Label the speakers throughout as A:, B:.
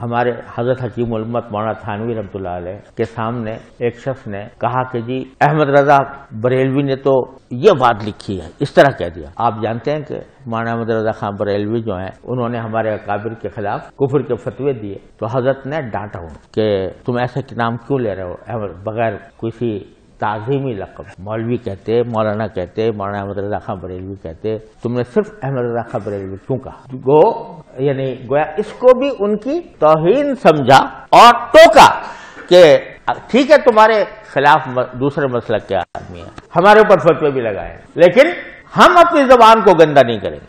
A: हमारे हजरत हकीम उलमत मौना थानवी रमत के सामने एक शख्स ने कहा कि जी अहमद रजा बरेलवी ने तो ये बात लिखी है इस तरह कह दिया आप जानते हैं कि माना अहमद रजा खान बरेलवी जो हैं उन्होंने हमारे अकाबिर के खिलाफ कुफर के फतवे दिए तो हजरत ने डांटा हूं कि तुम ऐसे नाम क्यों ले रहे हो बगैर किसी ताज़ीमी लकब मौलवी कहते मौलाना कहते मौलाना अहमद रजा खां बरेलवी कहते तुमने सिर्फ अहमद रजा खां बरेलवी क्यों कहा गो यानी गोया इसको भी उनकी तोहन समझा और टोका के ठीक है तुम्हारे खिलाफ दूसरे मसल के आदमी है हमारे ऊपर फतवे भी लगाए लेकिन हम अपनी जबान को गंदा नहीं करेंगे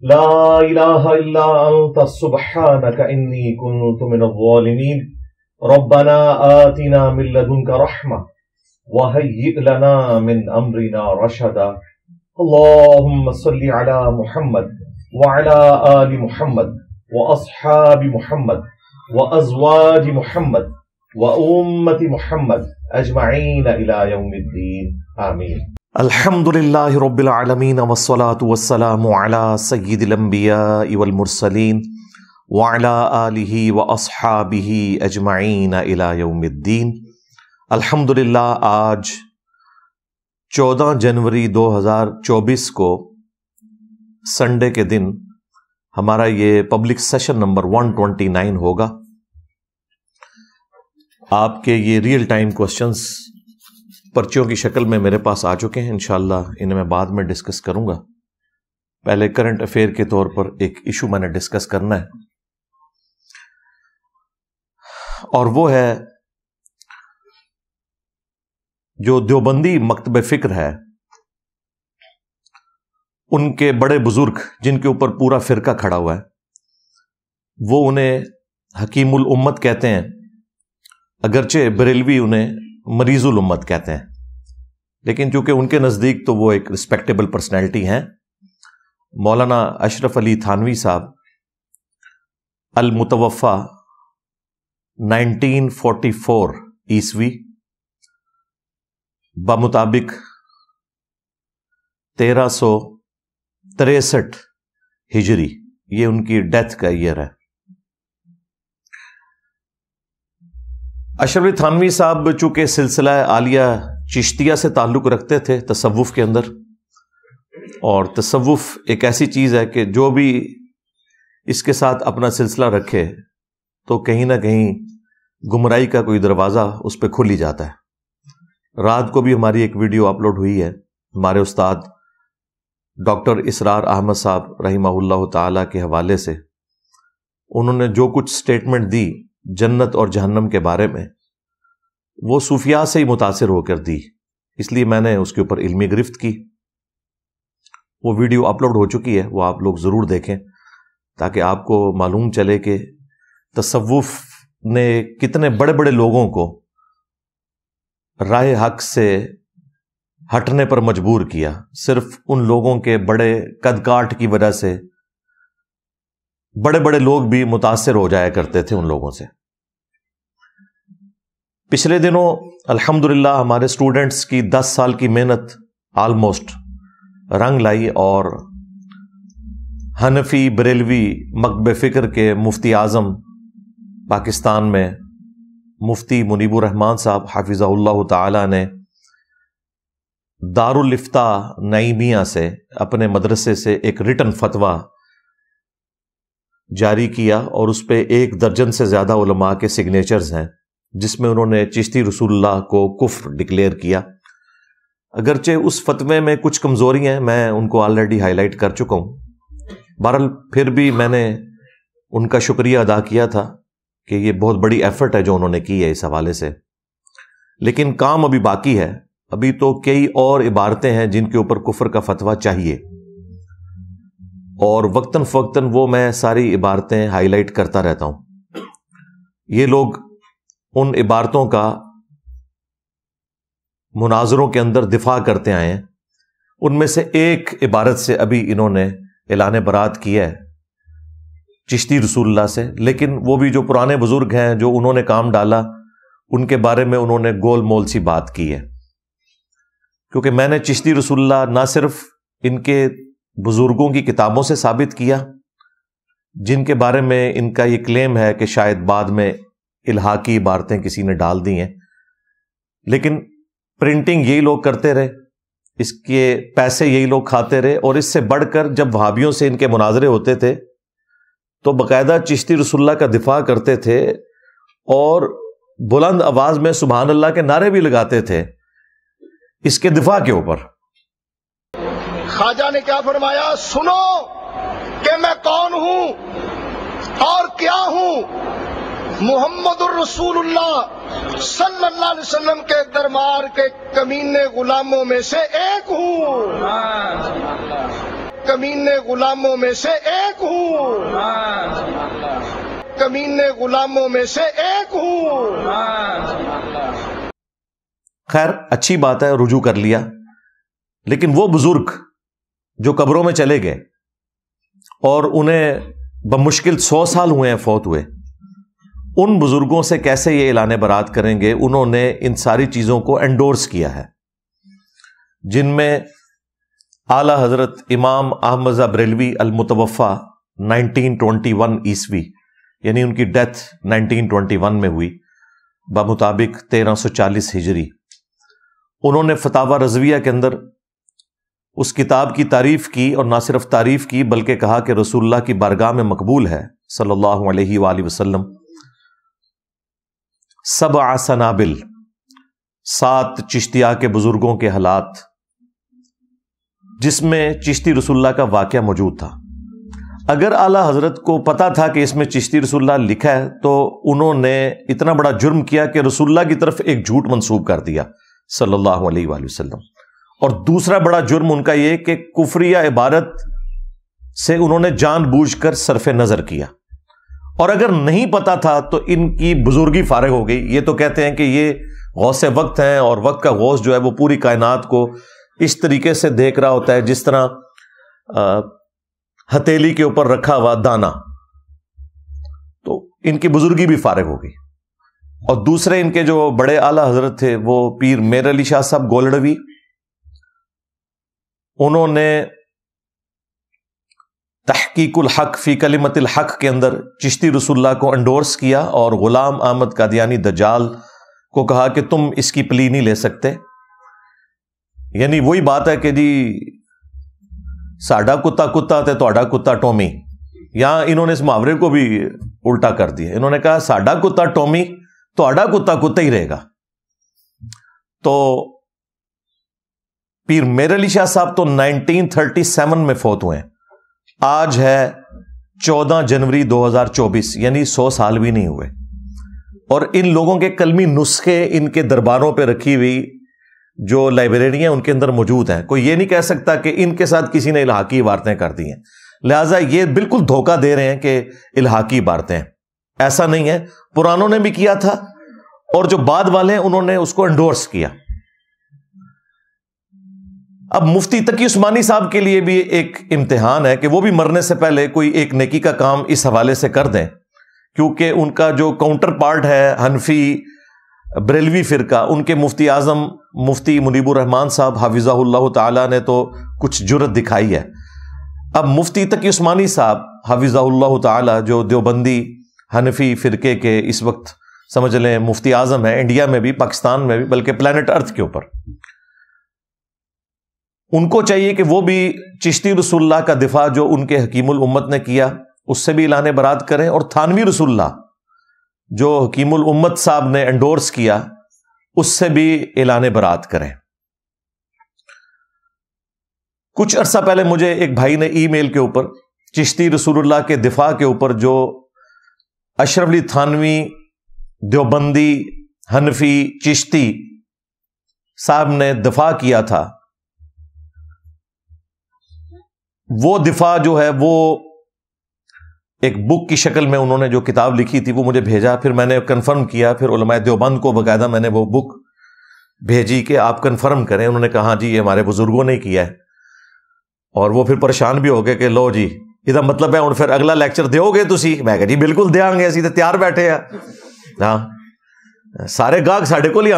B: لا إله إلا أنت سبحانك إني كنت من الظالمين ربنا آتنا من لدنك رحمة وهيئ لنا من أمرنا رشدا اللهم صل على محمد وعلى آل محمد وأصحاب محمد وأزواج محمد وأمة محمد أجمعين إلى يوم الدين آمين अल्हम्दुलिल्लाह रब्बिल आलमीन वस्सलातु वस्सलामु अला सय्यिदिल अंबिया वल मुरसलीन व अला आलिहि व अस्हाबिहि अजमाइन इला यौमिद्दीन अल्हम्दुलिल्लाह आज 14 जनवरी 2024 को संडे के दिन हमारा ये पब्लिक सेशन नंबर 129 होगा आपके ये रियल टाइम क्वेश्चंस पर्चियों की शक्ल में मेरे पास आ चुके हैं इनशाला इन्हें मैं बाद में डिस्कस करूंगा पहले करंट अफेयर के तौर पर एक इशू मैंने डिस्कस करना है और वो है जो देवबंदी मकतब फिक्र है उनके बड़े बुजुर्ग जिनके ऊपर पूरा फिरका खड़ा हुआ है वो उन्हें हकीमुल उम्मत कहते हैं अगरचे बरेलवी उन्हें मरीजुल उम्मत कहते हैं लेकिन चूंकि उनके नज़दीक तो वो एक रिस्पेक्टेबल पर्सनैलिटी हैं मौलाना अशरफ अली थानवी साहब अलमुतवफ़ा 1944 ईस्वी बमुताबिक तेरह सौ तिरसठ हिजरी ये उनकी डेथ का ईयर है अशर थानवी साहब चूंकि सिलसिला आलिया चिश्तिया से ताल्लुक रखते थे तसवुफ़ के अंदर और तसवुफ़ एक ऐसी चीज़ है कि जो भी इसके साथ अपना सिलसिला रखे तो कहीं ना कहीं गुमराई का कोई दरवाज़ा उस पर खुल ही जाता है रात को भी हमारी एक वीडियो अपलोड हुई है हमारे उस्ताद डॉक्टर इसरार अहमद साहब रही ताला हवाले से उन्होंने जो कुछ स्टेटमेंट दी जन्नत और जहन्नम के बारे में वो सूफिया से ही मुतासर होकर दी इसलिए मैंने उसके ऊपर इल्मी गिरफ्त की वो वीडियो अपलोड हो चुकी है वो आप लोग ज़रूर देखें ताकि आपको मालूम चले कि तसवुफ़ ने कितने बड़े बड़े लोगों को राय हक से हटने पर मजबूर किया सिर्फ उन लोगों के बड़े कदकाठ की वजह से बड़े बड़े लोग भी मुतासर हो जाया करते थे उन लोगों से पिछले दिनों अल्हम्दुलिल्लाह हमारे स्टूडेंट्स की 10 साल की मेहनत आलमोस्ट रंग लाई और हनफी बरेलवी मकब फ़िक्र के मुफ्ती आज़म पाकिस्तान में मुफ्ती मुनीबुर रहमान साहब हाफिज़ाल्ला ताला ने दारुलफ्ता नईमिया से अपने मदरसे से एक रिटर्न फतवा जारी किया और उस पर एक दर्जन से ज़्यादा उलमा के सिग्नेचर्स हैं जिसमें उन्होंने चिश्ती रसूल्ला को कुफ्र डिक्लेयर किया अगरचे उस फतवे में कुछ कमज़ोरी हैं मैं उनको ऑलरेडी हाईलाइट कर चुका हूं बहरल फिर भी मैंने उनका शुक्रिया अदा किया था कि ये बहुत बड़ी एफर्ट है जो उन्होंने की है इस हवाले से लेकिन काम अभी बाकी है अभी तो कई और इबारतें हैं जिनके ऊपर कुफर का फतवा चाहिए और वक्ता फ़क्ता वो मैं सारी इबारतें हाईलाइट करता रहता हूं ये लोग उन इबारतों का मुनाजरों के अंदर दिफा करते आए उनमें से एक इबारत से अभी इन्होंने एलान बरात किया है चिश्ती रसूल्ला से लेकिन वो भी जो पुराने बुजुर्ग हैं जो उन्होंने काम डाला उनके बारे में उन्होंने गोल मोल सी बात की है क्योंकि मैंने चिश्ती रसुल्ला ना सिर्फ इनके बुजुर्गों की किताबों से साबित किया जिनके बारे में इनका ये क्लेम है कि शायद बाद में इलाहाकी इबारतें किसी ने डाल दी हैं लेकिन प्रिंटिंग यही लोग करते रहे इसके पैसे यही लोग खाते रहे और इससे बढ़कर जब भाभीियों से इनके मुनाजरे होते थे तो बाकायदा चिश्ती रसुल्ला का दिफा करते थे और बुलंद आवाज में सुबहान अल्लाह के नारे भी लगाते थे इसके दिफा के ऊपर
A: खाजा ने क्या फरमाया सुनो कि मैं कौन हूं और क्या हूं मोहम्मद रसूल अलैहि के दरबार के कमीने गुलामों में से एक हूँ कमीने गुलामों में से एक हूँ कमीने गुलामों में से एक हूँ
B: खैर अच्छी बात है रुजू कर लिया लेकिन वो बुजुर्ग जो कब्रों में चले गए और उन्हें बमुश्किल सौ साल हुए हैं फौत हुए उन बुज़ुर्गों से कैसे ये ऐलान बरात करेंगे उन्होंने इन सारी चीज़ों को एंडोर्स किया है जिनमें आला हज़रत इमाम अहमजा नाइनटीन अलमुतवफ़ा 1921 ईस्वी यानी उनकी डेथ 1921 में हुई बमुताबिक 1340 हिजरी उन्होंने फतावा रजविया के अंदर उस किताब की तारीफ़ की और ना सिर्फ तारीफ़ की बल्कि कहा कि रसुल्ला की बारगाह में मकबूल है सल्लल्लाहु अलैहि वसल्लम सब आसनाबिल सात चिश्तिया के बुजुर्गों के हालात जिसमें चिश्ती रसुल्ला का वाक्य मौजूद था अगर आला हजरत को पता था कि इसमें चिश्ती रसुल्ला लिखा है तो उन्होंने इतना बड़ा जुर्म किया कि रसुल्ला की तरफ एक झूठ मंसूब कर दिया सल्लल्लाहु अलैहि वसल्लम और दूसरा बड़ा जुर्म उनका यह कि कुफरिया इबारत से उन्होंने कर सरफ नजर किया और अगर नहीं पता था तो इनकी बुजुर्गी फारग हो गई ये तो कहते हैं कि ये गौस वक्त हैं और वक्त का गौस जो है वो पूरी कायनात को इस तरीके से देख रहा होता है जिस तरह हथेली के ऊपर रखा हुआ दाना तो इनकी बुजुर्गी भी फारग हो गई और दूसरे इनके जो बड़े आला हजरत थे वो पीर मेर अली शाह साहब गोलडवी उन्होंने तहकीकुल हक फ़ी कलिमतिल हक के अंदर चिश्ती रसुल्ला को अंडोर्स किया और ग़ुलाम अहमद कादियानी दजाल को कहा कि तुम इसकी प्ली नहीं ले सकते यानी वही बात है कि जी साडा कुत्ता कुत्ता तो थोड़ा कुत्ता टोमी यहां इन्होंने इस मुहावरे को भी उल्टा कर दिया इन्होंने कहा साडा कुत्ता टोमी थोड़ा कुत्ता कुत्ता ही रहेगा तो पीर मेरे अली शाह साहब तो 1937 में फोत हुए हैं आज है 14 जनवरी 2024 यानी 100 साल भी नहीं हुए और इन लोगों के कलमी नुस्खे इनके दरबारों पे रखी हुई जो लाइब्रेरी हैं उनके अंदर मौजूद हैं कोई ये नहीं कह सकता कि इनके साथ किसी ने इलाहाकी इबारतें कर दी हैं लिहाजा ये बिल्कुल धोखा दे रहे हैं कि इलाहाकी इबारतें ऐसा नहीं है पुरानों ने भी किया था और जो बाद वाले हैं उन्होंने उसको एंडोर्स किया अब मुफ्ती तकी उस्मानी साहब के लिए भी एक इम्तिहान है कि वो भी मरने से पहले कोई एक नेकी का काम इस हवाले से कर दें क्योंकि उनका जो काउंटर पार्ट है हनफी ब्रेलवी फ़िरका उनके मुफ्ती आज़म मुफ्ती मुनीबुररहमान साहब हाफिज़ा ताला ने तो कुछ जुरत दिखाई है अब मुफ्ती तकी उस्मानी साहब हाफिज़ा ताला जो देवबंदी हनफी फ़िरके के इस वक्त समझ लें मुफ्ती आज़म है इंडिया में भी पाकिस्तान में भी बल्कि प्लानट अर्थ के ऊपर उनको चाहिए कि वो भी चिश्ती रसुल्ला का दिफा जो उनके हकीमुल उम्मत ने किया उससे भी लाने बरात करें और थानवी रसुल्ला जो हकीमुल उम्मत साहब ने एंडोर्स किया उससे भी एलान बरात करें कुछ अरसा पहले मुझे एक भाई ने ईमेल के ऊपर चिश्ती रसूलुल्लाह के दिफा के ऊपर जो अशरफ अली थानवी देवबंदी हनफी चिश्ती साहब ने दफा किया था वो दिफा जो है वो एक बुक की शक्ल में उन्होंने जो किताब लिखी थी वो मुझे भेजा फिर मैंने कन्फर्म किया फिर उलमाय देवबंद को बकायदा मैंने वो बुक भेजी कि आप कन्फर्म करें उन्होंने कहा जी ये हमारे बुजुर्गों ने किया है और वो फिर परेशान भी हो गए कि लो जी ਇਹਦਾ मतलब है ਹੁਣ ਫਿਰ ਅਗਲਾ ਲੈਕਚਰ ਦਿਓਗੇ ਤੁਸੀਂ ਮੈਂ ਕਿਹਾ ਜੀ ਬਿਲਕੁਲ ਦਿਆਂਗੇ ਅਸੀਂ ਤਾਂ ਤਿਆਰ ਬੈਠੇ ਆ ਹਾਂ ਸਾਰੇ ਗਾਹਕ ਸਾਡੇ ਕੋਲ ਹੀ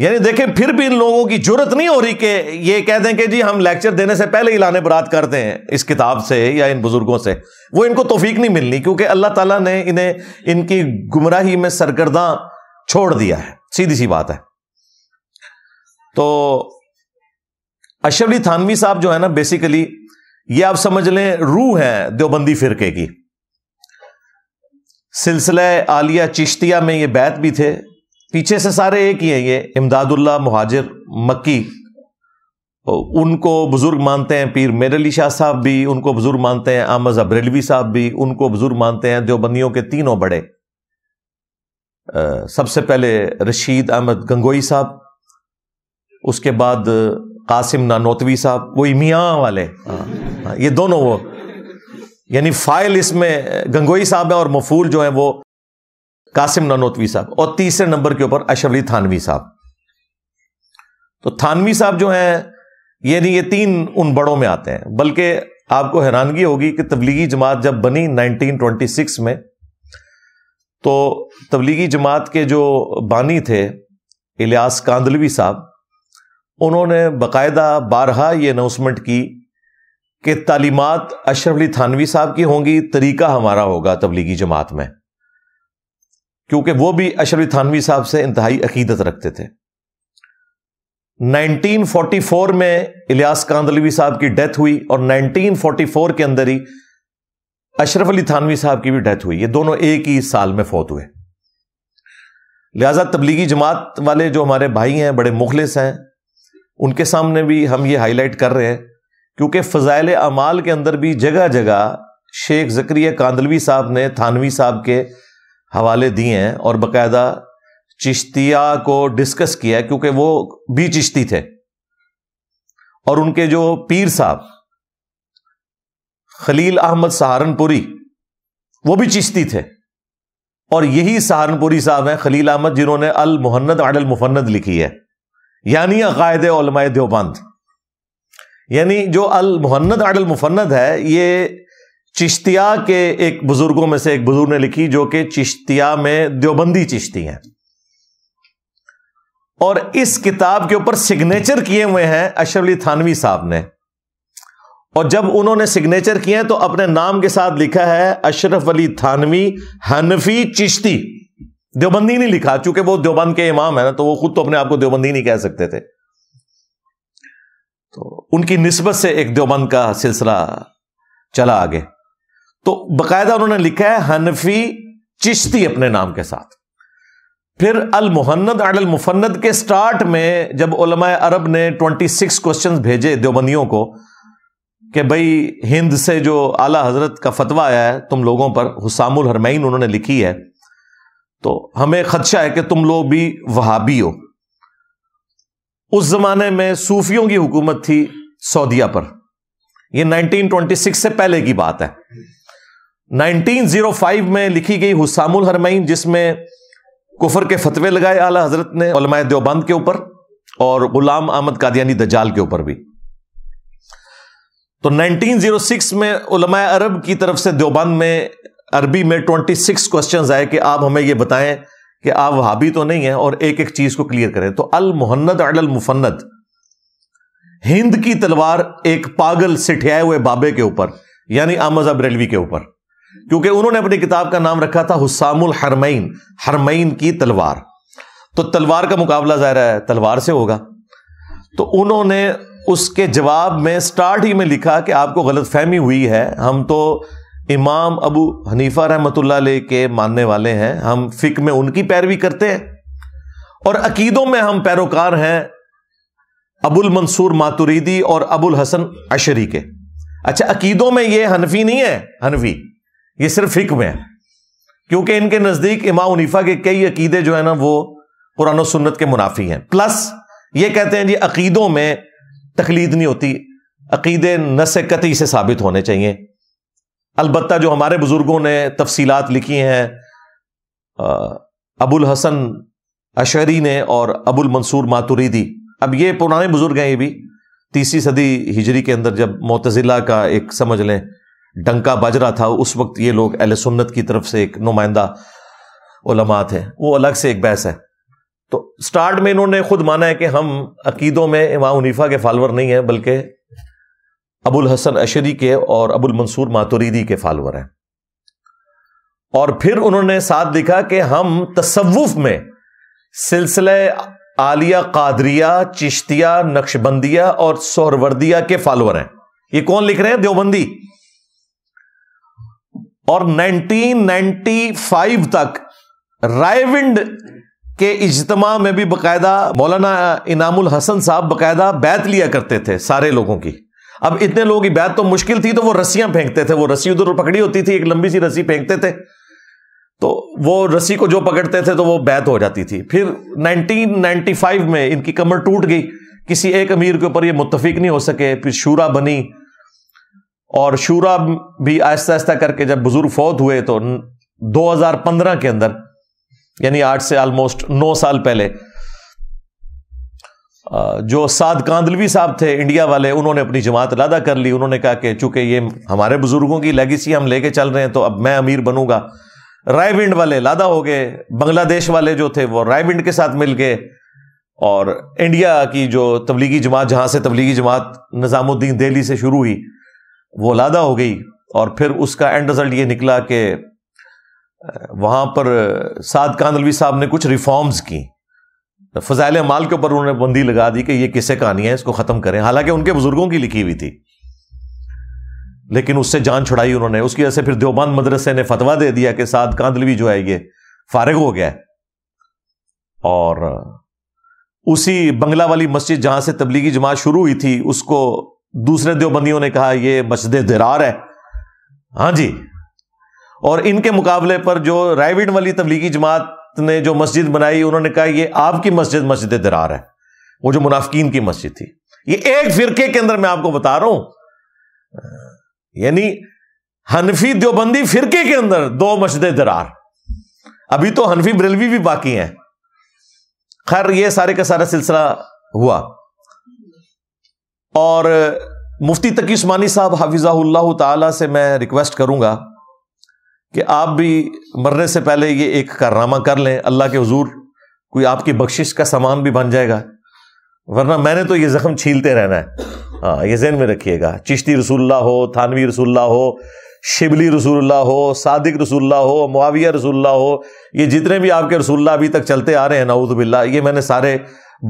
B: यानी देखें फिर भी इन लोगों की जरूरत नहीं हो रही कि ये कह दें कि जी हम लेक्चर देने से पहले ही लाने बरात करते हैं इस किताब से या इन बुजुर्गों से वो इनको तोफीक नहीं मिलनी क्योंकि अल्लाह ताला ने इन्हें इनकी गुमराही में सरगर्दा छोड़ दिया है सीधी सी बात है तो अशरली थानवी साहब जो है ना बेसिकली ये आप समझ लें रूह है देवबंदी फिरके की सिलसिला आलिया चिश्तिया में ये बैत भी थे पीछे से सारे एक ही हैं ये इमदादुल्ला मुहाजिर मक्की उनको बुज़ुर्ग मानते हैं पीर मेर अली शाह साहब भी उनको बुज़ुर्ग मानते हैं आमद अब्रेलवी साहब भी उनको बुज़ुर्ग मानते हैं देवबंदियों के तीनों बड़े सबसे पहले रशीद अहमद गंगोई साहब उसके बाद कासिम नानोतवी साहब वो मियाँ वाले हाँ। ये दोनों वो यानी फाइल इसमें गंगोई साहब है और मफूल जो है वो कासिम ननोतवी साहब और तीसरे नंबर के ऊपर अशरफ अली थानवी साहब तो थानवी साहब जो हैं ये नहीं ये तीन उन बड़ों में आते हैं बल्कि आपको हैरानगी होगी कि तबलीगी जमात जब बनी 1926 में तो तबलीगी जमात के जो बानी थे इलियास कांदलवी साहब उन्होंने बाकायदा बारहा ये अनाउंसमेंट की कि तालीमत अशरफ अली थानवी साहब की होंगी तरीका हमारा होगा तबलीगी जमात में क्योंकि वो भी अशरफ थानवी साहब से इंतहाई अकीदत रखते थे 1944 में इलियास कांदलवी साहब की डेथ हुई और 1944 के अंदर ही अशरफ अली थानवी साहब की भी डेथ हुई ये दोनों एक ही साल में फौत हुए लिहाजा तबलीगी जमात वाले जो हमारे भाई हैं बड़े मुखलिस हैं उनके सामने भी हम ये हाईलाइट कर रहे हैं क्योंकि फ़जाइल अमाल के अंदर भी जगह जगह शेख जक्रिया कांदलवी साहब ने थानवी साहब के हवाले दिए हैं और बकायदा चिश्तिया को डिस्कस किया है क्योंकि वो भी चिश्ती थे और उनके जो पीर साहब खलील अहमद सहारनपुरी वो भी चिश्ती थे और यही सहारनपुरी साहब हैं खलील अहमद जिन्होंने अल मुहन्नद आडल मुफन्नद लिखी है यानी अकायद ओलमाए देवबंद यानी जो अल मुहन्नद आडल मुफन्नद है ये चिश्तिया के एक बुजुर्गों में से एक बुजुर्ग ने लिखी जो कि चिश्तिया में देवबंदी चिश्ती हैं और इस किताब के ऊपर सिग्नेचर किए हुए हैं अशरफ अली थानवी साहब ने और जब उन्होंने सिग्नेचर किए हैं तो अपने नाम के साथ लिखा है अशरफ अली थानवी हनफी चिश्ती देवबंदी नहीं लिखा चूंकि वो देवबंद के इमाम है ना तो वो खुद तो अपने आप को देवबंदी नहीं कह सकते थे तो उनकी नस्बत से एक देवबंद का सिलसिला चला आगे तो बकायदा उन्होंने लिखा है हनफी चिश्ती अपने नाम के साथ फिर अल मुहन्नद अल मुफन्नद के स्टार्ट में जब उलमा अरब ने 26 क्वेश्चंस भेजे देवबंदियों को कि भाई हिंद से जो आला हजरत का फतवा आया है तुम लोगों पर हुसामुल हरमैन उन्होंने लिखी है तो हमें खदशा है कि तुम लोग भी वहाबी हो उस जमाने में सूफियों की हुकूमत थी सऊदिया पर यह 1926 से पहले की बात है 1905 में लिखी गई हुसामुल हरमैन जिसमें कुफर के फतवे लगाए आला हजरत ने नेमाय देवबंद के ऊपर और गुलाम अहमद कादियानी दजाल के ऊपर भी तो 1906 में उलमाय अरब की तरफ से देवबंद में अरबी में 26 क्वेश्चंस आए कि आप हमें यह बताएं कि आप वहाबी तो नहीं है और एक एक चीज को क्लियर करें तो अल मोहन्नद अल मुफन्नद हिंद की तलवार एक पागल सिठियाए हुए बाबे के ऊपर यानी आमज बरेलवी के ऊपर क्योंकि उन्होंने अपनी किताब का नाम रखा था हुसामुल हरमैन हरमैन की तलवार तो तलवार का मुकाबला ज़ाहिर है तलवार से होगा तो उन्होंने उसके जवाब में स्टार्ट ही में लिखा कि आपको गलत फहमी हुई है हम तो इमाम अबू हनीफा रहमतुल्ला के मानने वाले हैं हम फिक में उनकी पैरवी करते हैं और अकीदों में हम पैरोकार हैं अबुल मंसूर मातुरीदी और अबुल हसन अशरी के अच्छा अकीदों में ये हनफी नहीं है हनफी ये सिर्फ फिक में है क्योंकि इनके नजदीक इमाम उनीफा के कई अकीदे जो है ना वो कुरान सुन्नत के मुनाफी हैं प्लस ये कहते हैं जी अकीदों में तकलीद नहीं होती अकीदे न से कती से साबित होने चाहिए अलबत् जो हमारे बुजुर्गों ने तफसीत लिखी हैं अबुल हसन अशरी ने और अबुल मंसूर मातुरीदी अब ये पुराने बुजुर्ग हैं ये भी तीसरी सदी हिजरी के अंदर जब मोतजिला का एक समझ लें डंका बज रहा था उस वक्त ये लोग अहल सुन्नत की तरफ से एक नुमाइंदा उलमा थे वो अलग से एक बहस है तो स्टार्ट में इन्होंने खुद माना है कि हम अकीदों में इमाम हनीफा के फालवर नहीं है बल्कि अबुल हसन अशरी के और अबुल मंसूर मातुरीदी के फॉलोअर हैं और फिर उन्होंने साथ लिखा कि हम तसवुफ में सिलसिले आलिया कादरिया चिश्तिया नक्शबंदिया और सोहरवर्दिया के फॉलोअर हैं ये कौन लिख रहे हैं देवबंदी और 1995 तक रायविंड के इजतमा में भी बकायदा मौलाना इनामुल हसन साहब बकायदा बैत लिया करते थे सारे लोगों की अब इतने लोगों की बैत तो मुश्किल थी तो वो रस्सियां फेंकते थे वो रस्सी उधर पकड़ी होती थी एक लंबी सी रस्सी फेंकते थे तो वो रस्सी को जो पकड़ते थे तो वो बैत हो जाती थी फिर 1995 में इनकी कमर टूट गई किसी एक अमीर के ऊपर ये मुतफिक नहीं हो सके फिर शूरा बनी और शूरा भी आहिस्ता आहिस्ता करके जब बुजुर्ग फौत हुए तो 2015 के अंदर यानी आठ से ऑलमोस्ट नौ साल पहले जो साद कांदलवी साहब थे इंडिया वाले उन्होंने अपनी जमात अलादा कर ली उन्होंने कहा कि चूंकि ये हमारे बुजुर्गों की लेगेसी हम लेके चल रहे हैं तो अब मैं अमीर बनूंगा रायबिंड वाले लादा हो गए बांग्लादेश वाले जो थे वो रायबिंड के साथ मिल गए और इंडिया की जो तबलीगी जमात जहां से तबलीगी जमात निज़ामुद्दीन दिल्ली से शुरू हुई वो लादा हो गई और फिर उसका एंड रिजल्ट ये निकला कि वहाँ पर साद कांदलवी साहब ने कुछ रिफॉर्म्स की तो फजाइल माल के ऊपर उन्होंने बंदी लगा दी कि ये कहानी है इसको ख़त्म करें हालांकि उनके बुजुर्गों की लिखी हुई थी लेकिन उससे जान छुड़ाई उन्होंने उसकी वजह से फिर देवबंद मदरसे ने फतवा दे दिया कि साद कांदलवी जो है ये फारग हो गया और उसी बंगला वाली मस्जिद जहां से तबलीगी जमात शुरू हुई थी उसको दूसरे देवबंदियों ने कहा यह मस्जिद दिरार है हाँ जी और इनके मुकाबले पर जो रायविड वाली तबलीगी जमात ने जो मस्जिद बनाई उन्होंने कहा यह आपकी मस्जिद मस्जिद दरार है वो जो मुनाफिकीन की मस्जिद थी ये एक फिरके के अंदर मैं आपको बता रहा हूं यानी हनफी देवबंदी फिरके के अंदर दो मस्जिद दरार अभी तो हनफी बरेलवी भी बाकी हैं खैर ये सारे का सारा सिलसिला हुआ और मुफ्ती तकी उस्मानी साहब हाफिज़ाल्ला ताला से मैं रिक्वेस्ट करूंगा कि आप भी मरने से पहले ये एक कारनामा कर लें अल्लाह के हजूर कोई आपकी बख्शिश का सामान भी बन जाएगा वरना मैंने तो ये ज़ख्म छीलते रहना है हाँ ये जहन में रखिएगा चिश्ती रसुल्ला हो थानवी रसुल्ला हो शिबली रसुल्ला हो सादिक रसुल्ला हो मुआविया रसुल्ला हो ये जितने भी आपके रसुल्ला अभी तक चलते आ रहे हैं नाउद ये मैंने सारे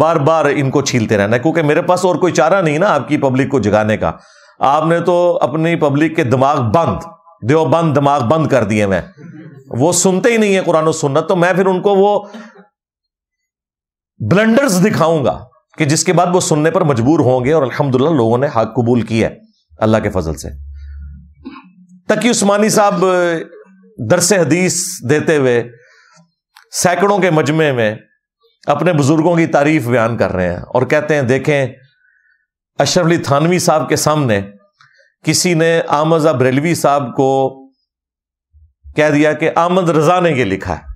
B: बार बार इनको छीलते रहना है क्योंकि मेरे पास और कोई चारा नहीं ना आपकी पब्लिक को जगाने का आपने तो अपनी पब्लिक के दिमाग बंद देवबंद दिमाग बंद कर दिए मैं वो सुनते ही नहीं है कुरान और तो मैं फिर उनको वो ब्लंडर्स दिखाऊंगा कि जिसके बाद वो सुनने पर मजबूर होंगे और अल्हम्दुलिल्लाह लोगों ने हक कबूल किया है अल्लाह के फजल से तकी उस्मानी साहब दरस हदीस देते हुए सैकड़ों के मजमे में अपने बुजुर्गों की तारीफ बयान कर रहे हैं और कहते हैं देखें अशरफ अली थानवी साहब के सामने किसी ने आमजा बरेलवी साहब को कह दिया कि आमद रजा ने यह लिखा है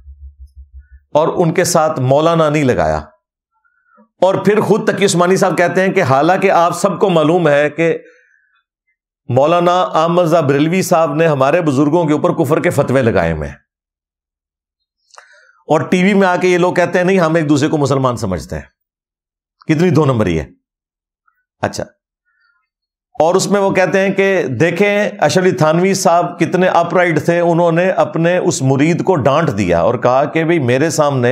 B: और उनके साथ मौलाना नहीं लगाया और फिर खुद तक उस्मानी साहब कहते हैं कि हालांकि आप सबको मालूम है कि मौलाना आमजा बरेलवी साहब ने हमारे बुजुर्गों के ऊपर कुफर के फतवे लगाए हुए हैं और टीवी में आके ये लोग कहते हैं नहीं हम एक दूसरे को मुसलमान समझते हैं कितनी दो ही है अच्छा और उसमें वो कहते हैं कि देखें अशली थानवी साहब कितने अपराइट थे उन्होंने अपने उस मुरीद को डांट दिया और कहा कि भाई मेरे सामने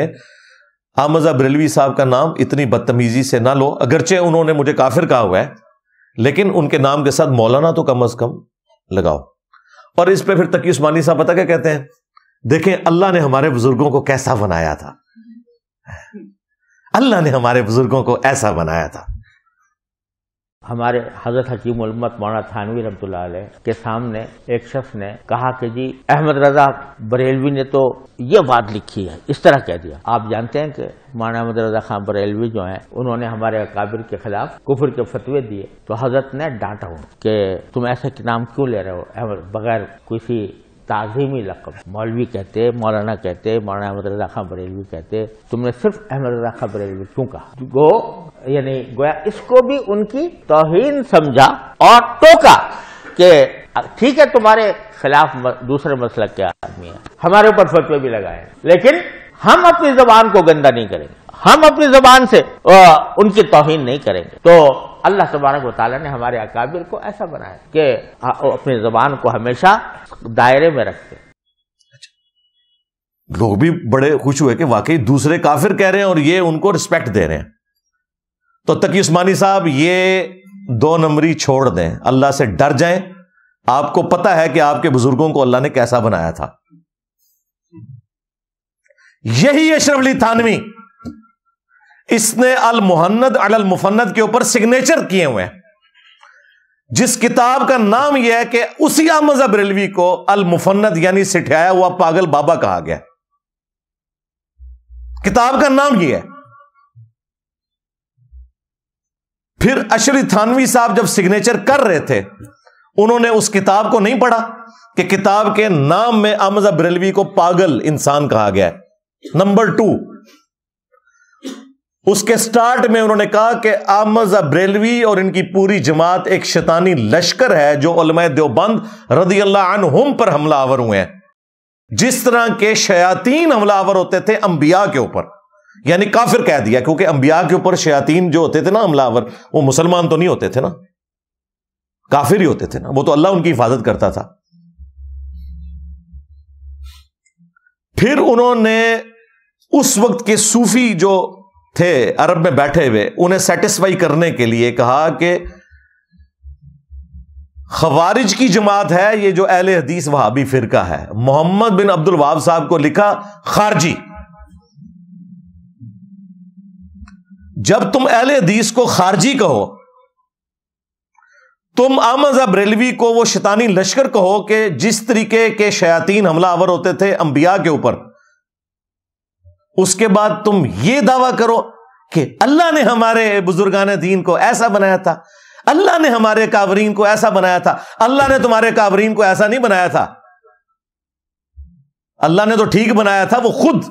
B: आमजा बरेलवी साहब का नाम इतनी बदतमीजी से ना लो अगरचे उन्होंने मुझे काफिर कहा हुआ है लेकिन उनके नाम के साथ मौलाना तो कम अज कम लगाओ और इस पर फिर तकी उस्मानी साहब पता क्या कहते हैं देखें अल्लाह ने हमारे बुजुर्गों को कैसा बनाया था अल्लाह ने हमारे बुजुर्गों को ऐसा बनाया था
A: हमारे हजरत हकीम उलमत मौना थानवी रमत के सामने एक शख्स ने कहा कि जी अहमद रजा बरेलवी ने तो ये बात लिखी है इस तरह कह दिया आप जानते हैं कि मौना अहमद रजा खान बरेलवी जो हैं उन्होंने हमारे अकाबिर के खिलाफ कुफर के फतवे दिए तो हजरत ने डांटा उनको कि तुम ऐसे नाम क्यों ले रहे हो अहमद बगैर किसी ताज़ीमी लकब मौलवी कहते मौलाना कहते मौलाना अहमद खां बरेलवी कहते तुमने सिर्फ अहमद खां बरेलवी क्यों कहा गो यानी गोया इसको भी उनकी तोहन समझा और टोका कि ठीक है तुम्हारे खिलाफ दूसरे मसलक के आदमी है हमारे ऊपर फतवे भी लगाए लेकिन हम अपनी जबान को गंदा नहीं करेंगे हम अपनी जबान से उनकी तोहिन नहीं करेंगे तो अल्लाह तबारक वाली ने हमारे अकाबिर को ऐसा बनाया कि अपनी जबान को हमेशा दायरे में रखते
B: अच्छा। लोग भी बड़े खुश हुए कि वाकई दूसरे काफिर कह रहे हैं और ये उनको रिस्पेक्ट दे रहे हैं तो तकी उस्मानी साहब ये दो नंबरी छोड़ दें अल्लाह से डर जाएं आपको पता है कि आपके बुजुर्गों को अल्लाह ने कैसा बनाया था यही अशरफली थानवी इसने अल मुहन्नद अल अल मुफन्नद के ऊपर सिग्नेचर किए हुए हैं जिस किताब का नाम यह है कि उसी अहमद अबरेलवी को अल मुफन्नद यानी सिठाया हुआ पागल बाबा कहा गया किताब का नाम यह है फिर अशरी थानवी साहब जब सिग्नेचर कर रहे थे उन्होंने उस किताब को नहीं पढ़ा कि किताब के नाम में अहमद अबरेलवी को पागल इंसान कहा गया है नंबर टू उसके स्टार्ट में उन्होंने कहा कि आमज अब्रेलवी और इनकी पूरी जमात एक शैतानी लश्कर है जो उलमय देवबंद रदी अल्लाह पर हमलावर हुए हैं जिस तरह के शयातीन हमलावर होते थे अंबिया के ऊपर यानी काफिर कह दिया क्योंकि अंबिया के ऊपर शयातीन जो होते थे ना हमलावर वो मुसलमान तो नहीं होते थे ना काफिर ही होते थे ना वो तो अल्लाह उनकी हिफाजत करता था फिर उन्होंने उस वक्त के सूफी जो थे अरब में बैठे हुए उन्हें सेटिस्फाई करने के लिए कहा कि खवारिज की जमात है ये जो अहल हदीस वहाबी फिरका है मोहम्मद बिन अब्दुल वहाब साहब को लिखा खारजी जब तुम अहल हदीस को खारजी कहो तुम अहमद अब्रेलवी को वो शैतानी लश्कर कहो कि जिस तरीके के शयातीन हमलावर होते थे अंबिया के ऊपर उसके बाद तुम ये दावा करो कि अल्लाह ने हमारे बुजुर्गान दीन को ऐसा बनाया था अल्लाह ने हमारे कावरीन को ऐसा बनाया था अल्लाह ने तुम्हारे कावरीन को ऐसा नहीं बनाया था अल्लाह ने तो ठीक बनाया था वो खुद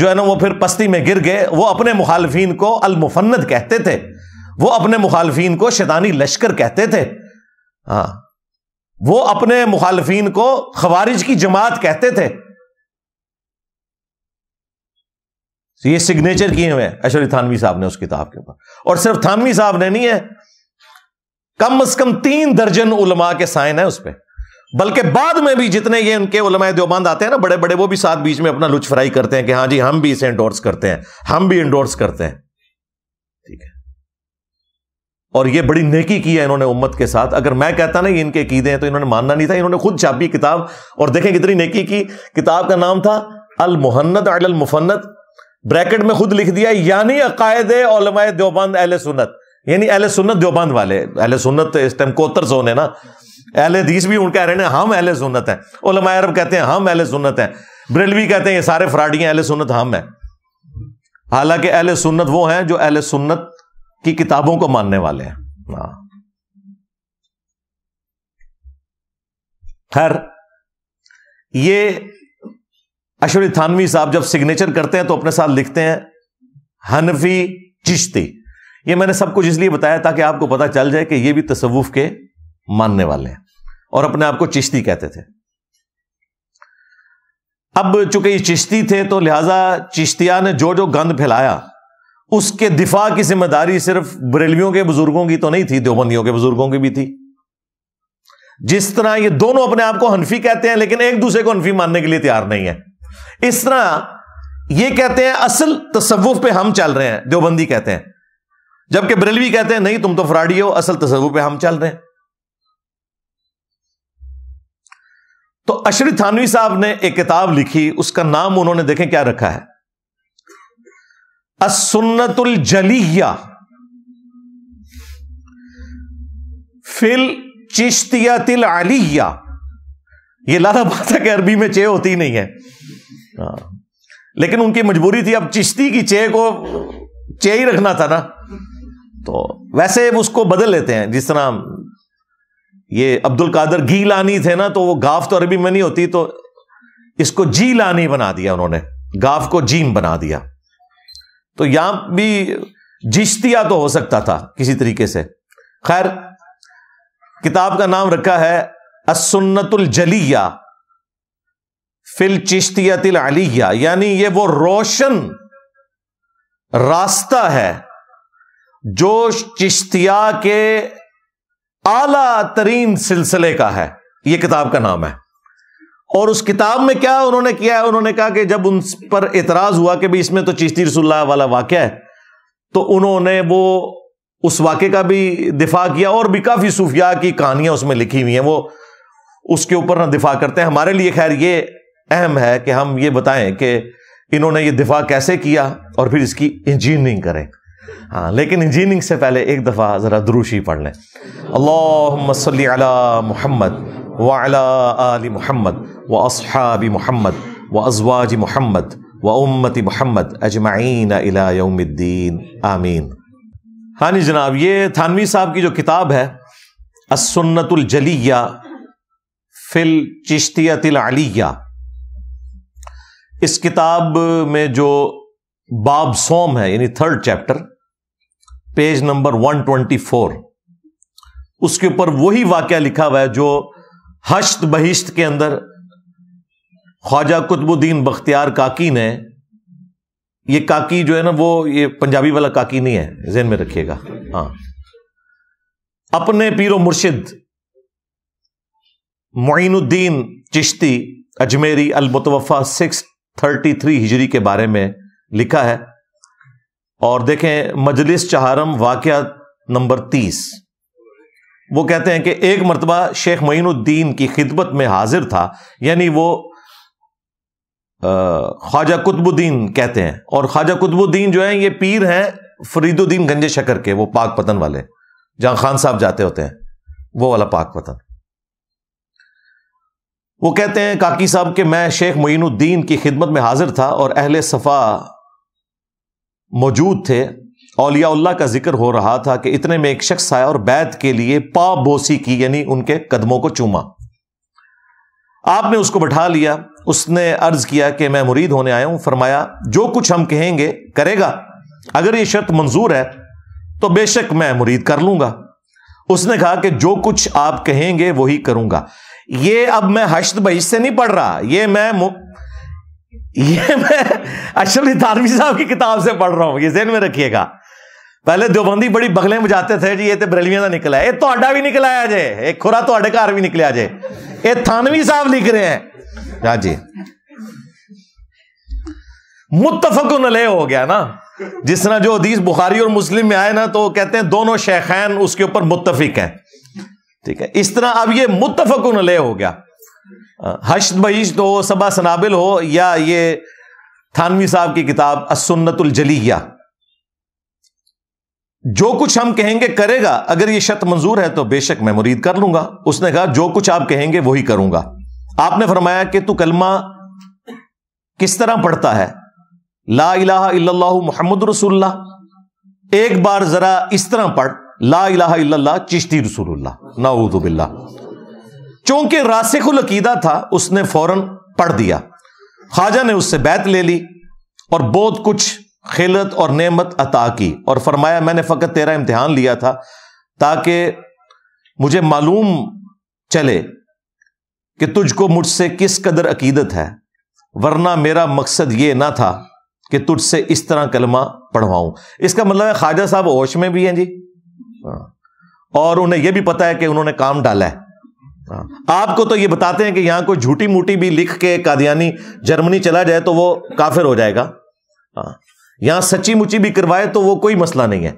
B: जो है ना वो फिर पस्ती में गिर गए वो अपने मुखालफी को अलमुफन्नत कहते थे वो अपने मुखालफी को शैतानी लश्कर कहते थे हाँ वो अपने मुखालफी को खवारिज की जमात कहते थे तो ये सिग्नेचर किए हुए हैं थानवी साहब ने उस किताब के ऊपर और सिर्फ थानवी साहब ने नहीं है कम अज कम तीन दर्जन उलमा के साइन है उस पर बल्कि बाद में भी जितने ये उनके उलमा देवबंद आते हैं ना बड़े बड़े वो भी साथ बीच में अपना लुच फ्राई करते हैं कि हाँ जी हम भी इसे इंडोर्स करते हैं हम भी इंडोर्स करते हैं ठीक है और ये बड़ी नेकी की है इन्होंने उम्मत के साथ अगर मैं कहता ना ये इनके कीदे हैं तो इन्होंने मानना नहीं था इन्होंने खुद छापी किताब और देखें कितनी नेकी की किताब का नाम था अल मुहन्नत अल मुफन्नत ब्रैकेट में खुद लिख दिया यानी अकायद देवबंद अहल सुनत यानी अहल सुनत देवबंद वाले अहल सुनत तो इस टाइम कोतर जोन है ना अहल दीस भी उनके उनका रहे हैं हम अहल सुनत हैं उलमा अरब कहते हैं हम अहल सुनत हैं ब्रेलवी कहते हैं ये सारे फ्राडियां अहल सुनत हम हैं हालांकि अहल सुनत वो हैं जो अहल सुनत की किताबों को मानने वाले हैं हाँ। खैर ये अशरफ थानवी साहब जब सिग्नेचर करते हैं तो अपने साथ लिखते हैं हनफी चिश्ती ये मैंने सब कुछ इसलिए बताया ताकि आपको पता चल जाए कि ये भी तसवुफ के मानने वाले हैं और अपने आप को चिश्ती कहते थे अब चूंकि ये चिश्ती थे तो लिहाजा चिश्तिया ने जो जो गंद फैलाया उसके दिफा की जिम्मेदारी सिर्फ बरेलवियों के बुजुर्गों की तो नहीं थी देवबंदियों के बुजुर्गों की भी थी जिस तरह ये दोनों अपने आप को हनफी कहते हैं लेकिन एक दूसरे को हनफी मानने के लिए तैयार नहीं है इस तरह ये कहते हैं असल तसवुफ पे हम चल रहे हैं देवबंदी कहते हैं जबकि बरेलवी कहते हैं नहीं तुम तो फ्राडी हो असल तस्वु पे हम चल रहे हैं तो अशरी थानवी साहब ने एक किताब लिखी उसका नाम उन्होंने देखें क्या रखा है असुन्नतुल जलिया फिल चिश्तिया तिल आलिया ये लाला बात है कि अरबी में चे होती नहीं है हाँ। लेकिन उनकी मजबूरी थी अब चिश्ती की चे को चे ही रखना था ना तो वैसे उसको बदल लेते हैं जिस तरह ये अब्दुल कादर घी लानी थे ना तो वो गाफ तो अरबी में नहीं होती तो इसको जी लानी बना दिया उन्होंने गाफ को जीम बना दिया तो यहां भी जिश्तिया तो हो सकता था किसी तरीके से खैर किताब का नाम रखा है असुन्नतुल जलिया फिल चिश्तियतिल अलिया यानी ये वो रोशन रास्ता है जो चिश्तिया के आला तरीन सिलसिले का है ये किताब का नाम है और उस किताब में क्या उन्होंने किया है उन्होंने कहा कि जब उन पर एतराज हुआ कि भाई इसमें तो चिश्ती रसुल्ला वाला वाक्य है तो उन्होंने वो उस वाक्य का भी दिफा किया और भी काफी सूफिया की कहानियां उसमें लिखी हुई हैं वो उसके ऊपर ना दिफा करते हैं हमारे लिए खैर ये अहम है कि हम ये बताएं कि इन्होंने ये दिफा कैसे किया और फिर इसकी इंजीनियरिंग करें हाँ लेकिन इंजीनियरिंग से पहले एक दफ़ा ज़रा द्रूशी पढ़ लें अल्लाह अला मोहम्मद वाला आली मोहम्मद व असहाबी मोहम्मद व अजवाज मोहम्मद व उम्मती मोहम्मद अजमाइन अलाउमद्दीन आमीन हाँ जी जनाब ये थानवी साहब की जो किताब है असन्नतुलजलिया फ़िल चिश्तियतिल इस किताब में जो बाब सोम है यानी थर्ड चैप्टर पेज नंबर 124 उसके ऊपर वही वाक्य लिखा हुआ है जो हश्त बहिश्त के अंदर ख्वाजा कुतबुद्दीन बख्तियार काकी ने ये काकी जो है ना वो ये पंजाबी वाला काकी नहीं है जहन में रखिएगा हाँ अपने पीरो मुर्शिद मोइनुद्दीन चिश्ती अजमेरी अलमुतवफ़ा सिक्स 33 हिजरी के बारे में लिखा है और देखें मजलिस चहारम वाक़ नंबर 30 वो कहते हैं कि एक मरतबा शेख मीनुद्दीन की खिदमत में हाजिर था यानी वो ख्वाजा कुतबुद्दीन कहते हैं और ख्वाजा कुतबुद्दीन जो है ये पीर हैं फरीदुद्दीन गंजे शकर के वो पाक पतन वाले जहां खान साहब जाते होते हैं वो वाला पाक पतन वो कहते हैं काकी साहब कि मैं शेख मोइनुद्दीन की खिदमत में हाजिर था और अहल सफ़ा मौजूद थे अलियाल्ला का जिक्र हो रहा था कि इतने में एक शख्स आया और बैत के लिए पा बोसी की यानी उनके कदमों को चूमा आपने उसको बैठा लिया उसने अर्ज किया कि मैं मुरीद होने आया हूं फरमाया जो कुछ हम कहेंगे करेगा अगर ये शर्त मंजूर है तो बेशक मैं मुरीद कर लूंगा उसने कहा कि जो कुछ आप कहेंगे वही करूंगा ये अब मैं हश्त बहिश से नहीं पढ़ रहा ये मैं ये मैं अशरफ थानवी साहब की किताब से पढ़ रहा हूं ये जेन में रखिएगा पहले देवबंदी बड़ी बगलें बजाते थे जी ये तो बरेलवियां का निकला है ये थोड़ा भी निकला है जे ये खुरा थोड़े घर भी निकलिया जे ये थानवी साहब लिख रहे हैं हाँ जी मुतफक नले हो गया ना जिस तरह जो हदीस बुखारी और मुस्लिम में आए ना तो कहते हैं दोनों शेखैन उसके ऊपर मुतफिक है ठीक है इस तरह अब ये मुतफक ले हो गया हश्त बहिश हो तो सबा सनाबिल हो या ये थानवी साहब की किताब असुन्नतुल जलिया जो कुछ हम कहेंगे करेगा अगर ये शत मंजूर है तो बेशक मैं मुरीद कर लूंगा उसने कहा जो कुछ आप कहेंगे वही करूंगा आपने फरमाया कि तू कलमा किस तरह पढ़ता है ला इलाहा इल्लल्लाहु मोहम्मद रसुल्ला एक बार जरा इस तरह पढ़ ला इला चिश्ती रसूलुल्लाह नाऊदुबिल्ला चूंकि रासिकुल अकीदा था उसने फौरन पढ़ दिया ख्वाजा ने उससे बैत ले ली और बहुत कुछ खिलत और नेमत अता की और फरमाया मैंने फ़कत तेरा इम्तहान लिया था ताकि मुझे मालूम चले कि तुझको मुझसे किस कदर अकीदत है वरना मेरा मकसद ये ना था कि तुझसे इस तरह कलमा पढ़वाऊं इसका मतलब है ख्वाजा साहब होश में भी हैं जी और उन्हें यह भी पता है कि उन्होंने काम डाला है आपको तो ये बताते हैं कि यहां कोई झूठी मूठी भी लिख के कादियानी जर्मनी चला जाए तो वो काफिर हो जाएगा हाँ, यहां सच्ची मुची भी करवाए तो वो कोई मसला नहीं है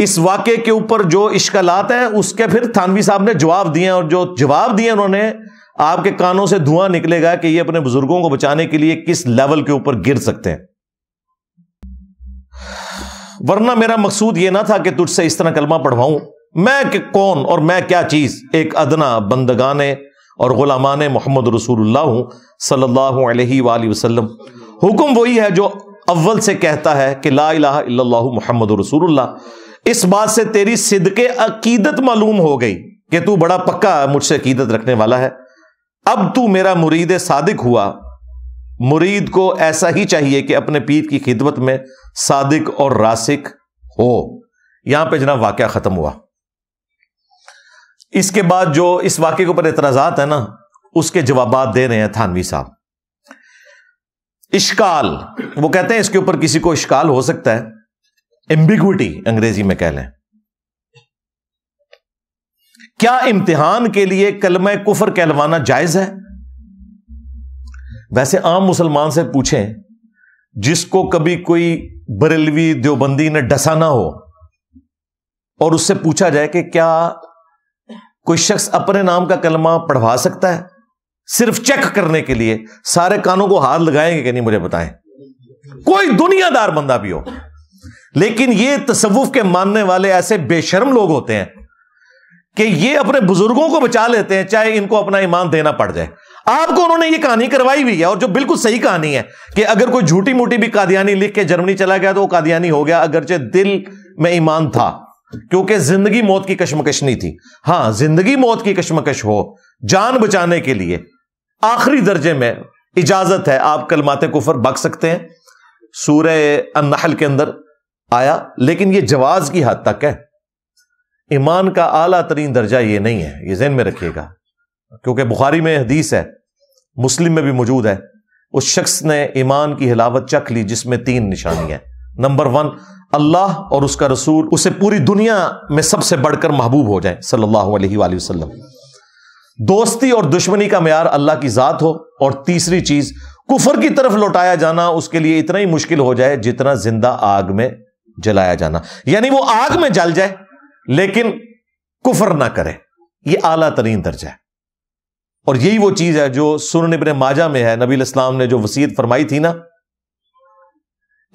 B: इस वाक्य के ऊपर जो इश्कलात हैं उसके फिर थानवी साहब ने जवाब दिए और जो जवाब दिए उन्होंने आपके कानों से धुआं निकलेगा कि ये अपने बुजुर्गों को बचाने के लिए किस लेवल के ऊपर गिर सकते हैं वरना मेरा मकसूद यह ना था कि तुझसे इस तरह कलमा पढ़वाऊं मैं कि कौन और मैं क्या चीज एक अदना बंदगाने और गुलामान मोहम्मद रसूल हूँ सल्लल्लाहु हुक्म वही है जो अव्वल से कहता है कि ला इलाहा मोहम्मद रसूल इस बात से तेरी सिद के अकीदत मालूम हो गई कि तू बड़ा पक्का मुझसे अकीदत रखने वाला है अब तू मेरा मुरीद सादिक हुआ मुरीद को ऐसा ही चाहिए कि अपने पीर की खिदमत में सादिक और रासिक हो यहां पे जना वाक़ ख़त्म हुआ इसके बाद जो इस वाक्य के ऊपर एतराजात है ना उसके जवाब दे रहे हैं थानवी साहब इश्काल वो कहते हैं इसके ऊपर किसी को इश्काल हो सकता है एम्बिगुटी अंग्रेजी में कह लें क्या इम्तिहान के लिए कलम कुफर कहलवाना जायज है वैसे आम मुसलमान से पूछें जिसको कभी कोई बरेलवी देवबंदी ने डसा ना हो और उससे पूछा जाए कि क्या कोई शख्स अपने नाम का कलमा पढ़वा सकता है सिर्फ चेक करने के लिए सारे कानों को हाथ लगाएंगे कि नहीं मुझे बताएं कोई दुनियादार बंदा भी हो लेकिन ये तसवुफ के मानने वाले ऐसे बेशर्म लोग होते हैं कि ये अपने बुजुर्गों को बचा लेते हैं चाहे इनको अपना ईमान देना पड़ जाए आपको उन्होंने ये कहानी करवाई हुई है और जो बिल्कुल सही कहानी है कि अगर कोई झूठी मोटी भी कादियानी लिख के जर्मनी चला गया तो वो कादियानी हो गया अगरचे दिल में ईमान था क्योंकि जिंदगी मौत की कश्मकश नहीं थी हां जिंदगी मौत की कश्मकश हो जान बचाने के लिए आखिरी दर्जे में इजाजत है आप कलमाते कुफर बख सकते हैं सूर्य अन्नाहल के अंदर आया लेकिन यह जवाज की हद तक है ईमान का आला तरीन दर्जा ये नहीं है ये जहन में रखिएगा क्योंकि बुखारी में हदीस है मुस्लिम में भी मौजूद है उस शख्स ने ईमान की हिलावत चख ली जिसमें तीन निशानियां नंबर वन अल्लाह और उसका रसूल उसे पूरी दुनिया में सबसे बढ़कर महबूब हो जाए सल्लल्लाहु अलैहि वसल्लम दोस्ती और दुश्मनी का मैार अल्लाह की ज़ात हो और तीसरी चीज कुफर की तरफ लौटाया जाना उसके लिए इतना ही मुश्किल हो जाए जितना जिंदा आग में जलाया जाना यानी वो आग में जल जाए लेकिन कुफर ना करे ये आला तरीन दर्जा है और यही वो चीज है जो सुन इबन माजा में है नबी इस्लाम ने जो वसीयत फरमाई थी ना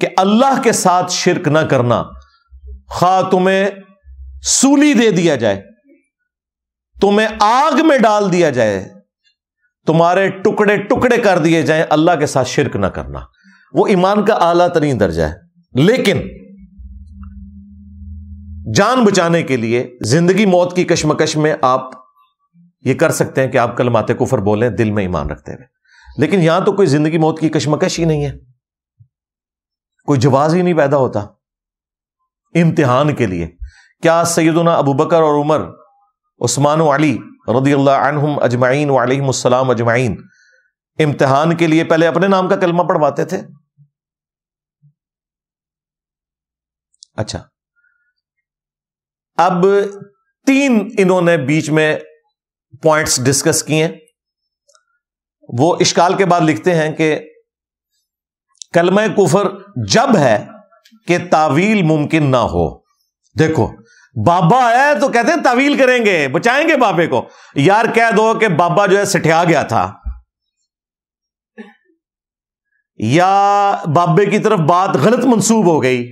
B: कि अल्लाह के साथ शिरक ना करना खा तुम्हें सूली दे दिया जाए तुम्हें आग में डाल दिया जाए तुम्हारे टुकड़े टुकड़े कर दिए जाए अल्लाह के साथ शिरक ना करना वो ईमान का आला तरीन दर्जा है लेकिन जान बचाने के लिए जिंदगी मौत की कश्मकश में आप ये कर सकते हैं कि आप कल माते कुफर बोलें दिल में ईमान रखते हुए लेकिन यहां तो कोई जिंदगी मौत की कश्मकश ही नहीं है कोई जवाब ही नहीं पैदा होता इम्तिहान के लिए क्या सैदना अबू बकर और उमर उस्मान अली रदी अनहम अजमाइन वालम अजमाइन इम्तिहान के लिए पहले अपने नाम का कलमा पढ़वाते थे अच्छा अब तीन इन्होंने बीच में पॉइंट्स डिस्कस किए वो इश्काल के बाद लिखते हैं कि कलम कुफर जब है कि तावील मुमकिन ना हो देखो बाबा है तो कहते हैं तावील करेंगे बचाएंगे बाबे को यार कह दो कि बाबा जो है सिठिया गया था या बाबे की तरफ बात गलत मंसूब हो गई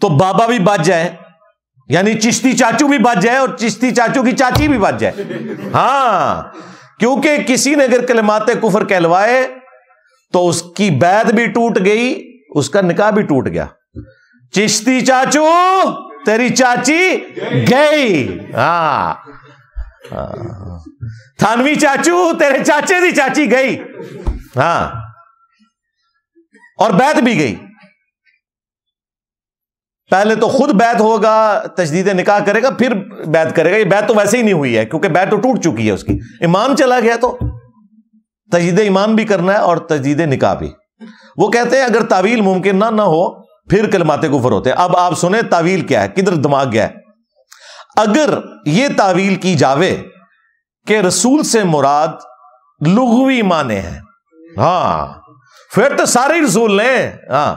B: तो बाबा भी बच जाए यानी चिश्ती चाचू भी बच जाए और चिश्ती चाचू की चाची भी बच जाए हां क्योंकि किसी ने अगर कलमाते कुफर कहलवाए तो उसकी बैद भी टूट गई उसका निकाह भी टूट गया चिश्ती चाचू तेरी चाची गई हाँ, हाँ। थानवी चाचू तेरे चाचे की चाची गई हा और बैद भी गई पहले तो खुद बैत होगा तजदीद निकाह करेगा फिर बैत करेगा ये बैत तो वैसे ही नहीं हुई है क्योंकि बैत तो टूट चुकी है उसकी ईमान चला गया तो तजीद ईमान भी करना है और तजदीद निकाह भी वो कहते हैं अगर तावील मुमकिन ना ना हो फिर कलमाते गुफर होते अब आप सुने तावील क्या है किधर दिमाग गया है अगर ये तावील की जावे कि रसूल से मुराद लुघवी माने हैं हाँ फिर तो सारे रसूल ने हाँ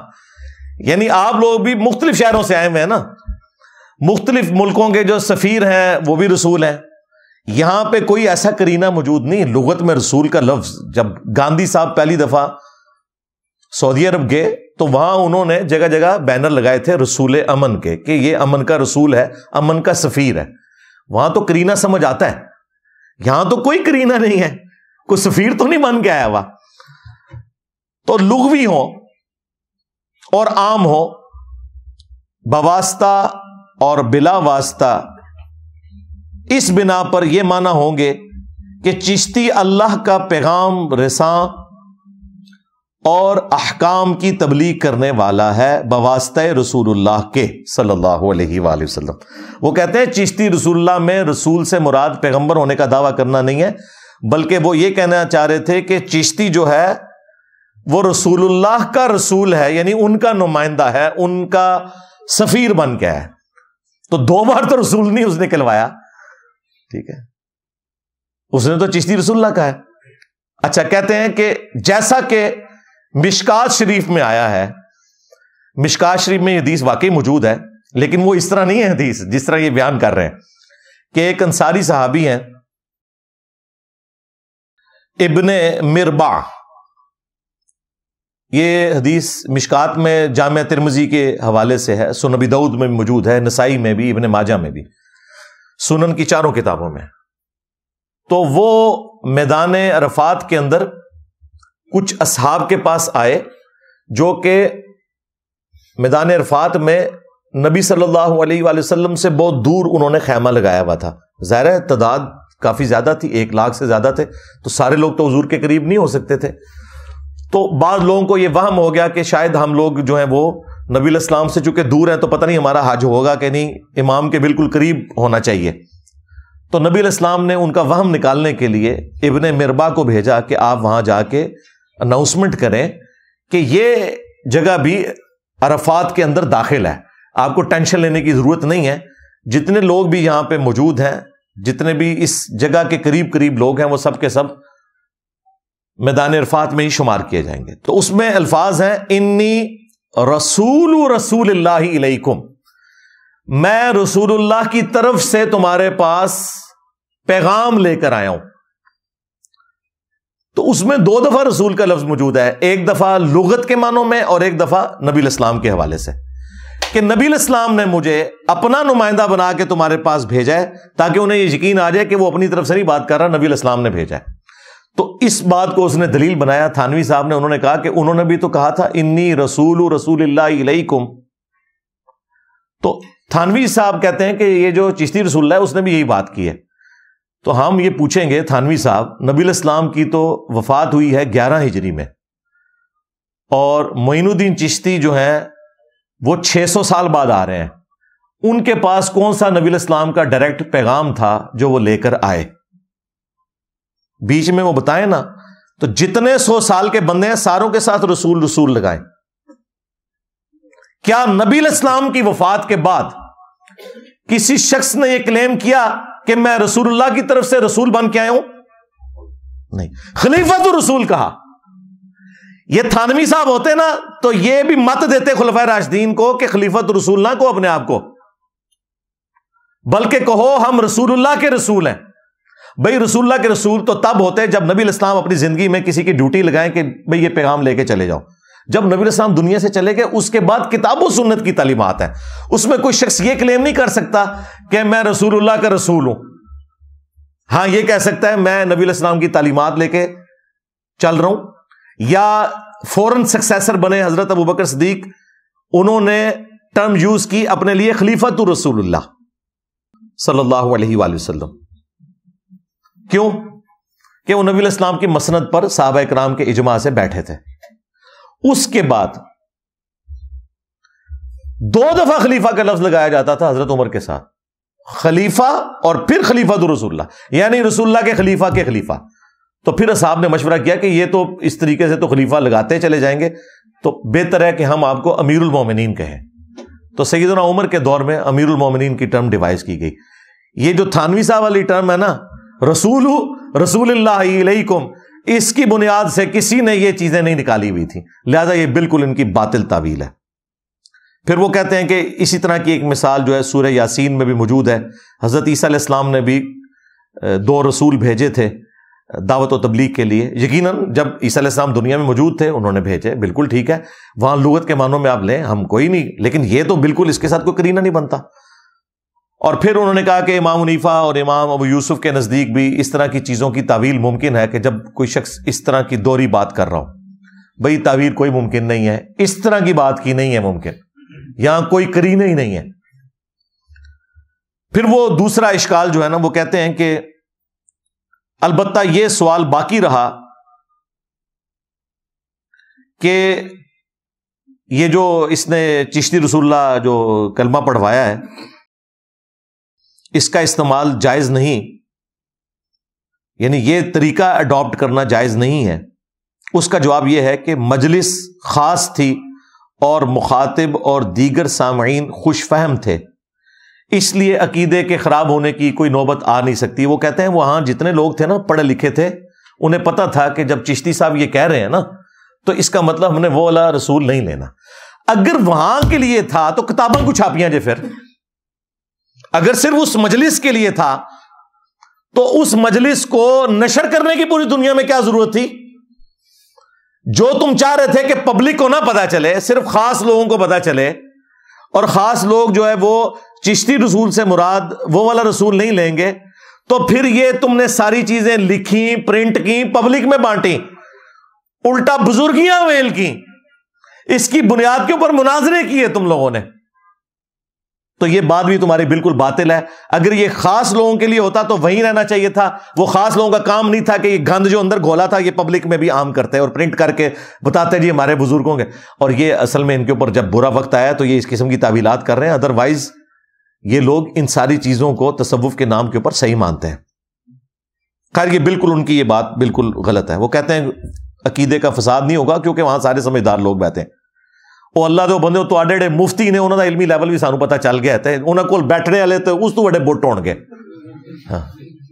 B: यानी आप लोग भी मुख्तलिफ शहरों से आए हुए हैं ना मुख्तलिफ मुल्कों के जो सफ़ीर हैं वो भी रसूल हैं यहां पर कोई ऐसा करीना मौजूद नहीं लुगत में रसूल का लफ्ज जब गांधी साहब पहली दफ़ा सऊदी अरब गए तो वहां उन्होंने जगह जगह बैनर लगाए थे रसूल अमन के कि ये अमन का रसूल है अमन का सफ़ीर है वहां तो करीना समझ आता है यहां तो कोई करीना नहीं है कोई सफ़ीर तो नहीं मान के आया हुआ तो लुगवी हो और आम हो बवास्ता और बिला वास्ता इस बिना पर यह माना होंगे कि चिश्ती अल्लाह का पैगाम रसा और अहकाम की तबलीग करने वाला है बवास्त रसूलुल्लाह के सल्लल्लाहु अलैहि वसल्लम वो कहते हैं चिश्ती रसूलुल्लाह में रसूल से मुराद पैगंबर होने का दावा करना नहीं है बल्कि वो ये कहना चाह रहे थे कि चिश्ती जो है वो रसूलुल्लाह का रसूल है यानी उनका नुमाइंदा है उनका सफीर बन के है तो दो बार तो रसूल नहीं उसने कहलवाया ठीक है उसने तो चिश्ती रसुल्ला का है अच्छा कहते हैं कि जैसा कि मिशका शरीफ में आया है मिशका शरीफ में हदीस वाकई मौजूद है लेकिन वो इस तरह नहीं है हदीस जिस तरह ये बयान कर रहे हैं कि एक अंसारी साहबी हैं इबन मिरबा ये हदीस मिशकात में जाम तिरमजी के हवाले से है सुनबी दऊद में भी मौजूद है नसाई में भी इबन माजा में भी सुनन की चारों किताबों में तो वो मैदान अरफात के अंदर कुछ असहाब के पास आए जो कि मैदान अरफात में नबी सल्लल्लाहु अलैहि वसल्लम से बहुत दूर उन्होंने खैमा लगाया हुआ था ज़ाहिर है तादाद काफ़ी ज़्यादा थी एक लाख से ज़्यादा थे तो सारे लोग तो हजूर के करीब नहीं हो सकते थे तो बाद लोगों को यह वहम हो गया कि शायद हम लोग जो है वो नबी इस्लाम से चूंकि दूर हैं तो पता नहीं हमारा हज होगा कि नहीं इमाम के बिल्कुल करीब होना चाहिए तो नबी इस्लाम ने उनका वहम निकालने के लिए इबन मिरबा को भेजा कि आप वहां जाके अनाउंसमेंट करें कि ये जगह भी अरफात के अंदर दाखिल है आपको टेंशन लेने की ज़रूरत नहीं है जितने लोग भी यहाँ पे मौजूद हैं जितने भी इस जगह के करीब करीब लोग हैं वो सब के सब मैदान इरफात में ही शुमार किए जाएंगे तो उसमें अल्फाज हैं इन्नी रसूल रसूल अलैकुम मैं रसूलुल्लाह की तरफ से तुम्हारे पास पैगाम लेकर आया हूं तो उसमें दो दफा रसूल का लफ्ज मौजूद है एक दफा लुगत के मानों में और एक दफा नबी इस्लाम के हवाले से कि नबी इस्लाम ने मुझे अपना नुमाइंदा बना के तुम्हारे पास भेजा है ताकि उन्हें यह यकीन आ जाए कि वो अपनी तरफ से नहीं बात कर रहा नबी इस्लाम ने भेजा है तो इस बात को उसने दलील बनाया थानवी साहब ने उन्होंने कहा कि उन्होंने भी तो कहा था इन्नी रसूल रसूल इलैकुम तो थानवी साहब कहते हैं कि ये जो चिश्ती रसुल्ला है उसने भी यही बात की है तो हम ये पूछेंगे थानवी साहब नबील इस्लाम की तो वफात हुई है ग्यारह हिजरी में और मोइनुद्दीन चिश्ती जो है वो सौ साल बाद आ रहे हैं उनके पास कौन सा नबील इस्लाम का डायरेक्ट पैगाम था जो वो लेकर आए बीच में वो बताए ना तो जितने सौ साल के बंदे हैं सारों के साथ रसूल रसूल लगाए क्या नबी इस्लाम की वफात के बाद किसी शख्स ने यह क्लेम किया कि मैं रसूल्लाह की तरफ से रसूल बन के आया हूं नहीं खलीफा तो रसूल कहा ये थानवी साहब होते ना तो ये भी मत देते खुलफा राशदीन को कि खलीफत तो रसूल ना को अपने आप को बल्कि कहो हम रसूल्लाह के रसूल हैं भाई रसूल्ला के रसूल तो तब होते हैं जब नबी इस्लाम अपनी जिंदगी में किसी की ड्यूटी लगाएं कि भाई ये पैगाम लेके चले जाओ जब नबी इस्लाम दुनिया से चले गए उसके बाद किताबो सुन्नत की तालीमत है उसमें कोई शख्स ये क्लेम नहीं कर सकता कि मैं रसूलुल्लाह का रसूल हूं हां यह कह सकता है मैं नबी इस्लाम की तालीमत लेके चल रहा हूं या फौरन सक्सेसर बने हजरत अबू बकर सदीक उन्होंने टर्म यूज की अपने लिए खलीफा तो रसूलुल्लाह सल्लल्लाहु क्यों कि नबी इस्लाम की मसनत पर साहब कराम के इजमा से बैठे थे उसके बाद दो दफा खलीफा का लफ्ज लगाया जाता था हजरत उमर के साथ खलीफा और फिर खलीफा तो रसुल्ला यानी रसुल्ला के खलीफा के खलीफा तो फिर साहब ने मशवरा किया कि ये तो इस तरीके से तो खलीफा लगाते चले जाएंगे तो बेहतर है कि हम आपको अमीर उलमोमिन कहें तो सईदना उमर के दौर में अमीर मोमिनीन की टर्म डिवाइस की गई ये जो थानवी साहब वाली टर्म है ना रसूल रसूलकुम इसकी बुनियाद से किसी ने ये चीजें नहीं निकाली हुई थी लिहाजा ये बिल्कुल इनकी बातिल तावील है फिर वो कहते हैं कि इसी तरह की एक मिसाल जो है सूर्य यासीन में भी मौजूद है हज़रत इस्लाम ने भी दो रसूल भेजे थे दावत व तबलीग के लिए यकीनन जब ईसा इस्लाम दुनिया में मौजूद थे उन्होंने भेजे बिल्कुल ठीक है वहां लुगत के मानों में आप लें हम कोई नहीं लेकिन ये तो बिल्कुल इसके साथ कोई करीना नहीं बनता और फिर उन्होंने कहा कि इमाम मुनीफा और इमाम अबू यूसुफ के नज़दीक भी इस तरह की चीज़ों की तावील मुमकिन है कि जब कोई शख्स इस तरह की दोहरी बात कर रहा हो भाई तावील कोई मुमकिन नहीं है इस तरह की बात की नहीं है मुमकिन यहां कोई करीने ही नहीं है फिर वो दूसरा इश्काल जो है ना वो कहते हैं कि अलबत् ये सवाल बाकी रहा कि ये जो इसने चिश्ती रसुल्ला जो कलमा पढ़वाया है इसका इस्तेमाल जायज नहीं यानी ये तरीका अडॉप्ट करना जायज नहीं है उसका जवाब यह है कि मजलिस खास थी और मुखातिब और दीगर सामीन खुश फहम थे इसलिए अकीदे के ख़राब होने की कोई नौबत आ नहीं सकती वो कहते हैं वहां जितने लोग थे ना पढ़े लिखे थे उन्हें पता था कि जब चिश्ती साहब ये कह रहे हैं ना तो इसका मतलब हमने वो अला रसूल नहीं लेना अगर वहां के लिए था तो किताबों को छापियां जे फिर अगर सिर्फ उस मजलिस के लिए था तो उस मजलिस को नशर करने की पूरी दुनिया में क्या जरूरत थी जो तुम चाह रहे थे कि पब्लिक को ना पता चले सिर्फ खास लोगों को पता चले और खास लोग जो है वो चिश्ती रसूल से मुराद वो वाला रसूल नहीं लेंगे तो फिर ये तुमने सारी चीजें लिखी प्रिंट की पब्लिक में बांटी उल्टा बुजुर्गियां वेल की इसकी बुनियाद के ऊपर मुनाजरे किए तुम लोगों ने तो ये बात भी तुम्हारी बिल्कुल बातिल है अगर ये खास लोगों के लिए होता तो वहीं रहना चाहिए था वो खास लोगों का काम नहीं था कि ये गंद जो अंदर घोला था ये पब्लिक में भी आम करते हैं और प्रिंट करके बताते हैं जी हमारे बुजुर्गों के और ये असल में इनके ऊपर जब बुरा वक्त आया तो ये इस किस्म की तावीलात कर रहे हैं अदरवाइज ये लोग इन सारी चीजों को तसवुफ के नाम के ऊपर सही मानते हैं खैर ये बिल्कुल उनकी ये बात बिल्कुल गलत है वो कहते हैं अकीदे का फसाद नहीं होगा क्योंकि वहां सारे समझदार लोग बैठे हैं वो ਅੱਲਾ ਦੇ बंदे ਤੁਹਾਡੇ ਜਿਹੜੇ ਮੁਫਤੀ ਨੇ ਉਹਨਾਂ ਦਾ ਇਲਮੀ ਲੈਵਲ ਵੀ ਸਾਨੂੰ ਪਤਾ ਚੱਲ ਗਿਆ ਤੇ ਉਹਨਾਂ ਕੋਲ ਬੈਠਣੇ ਵਾਲੇ ਤੇ ਉਸ ਤੋਂ ਵੱਡੇ ਬੁੱਟ ਹੋਣਗੇ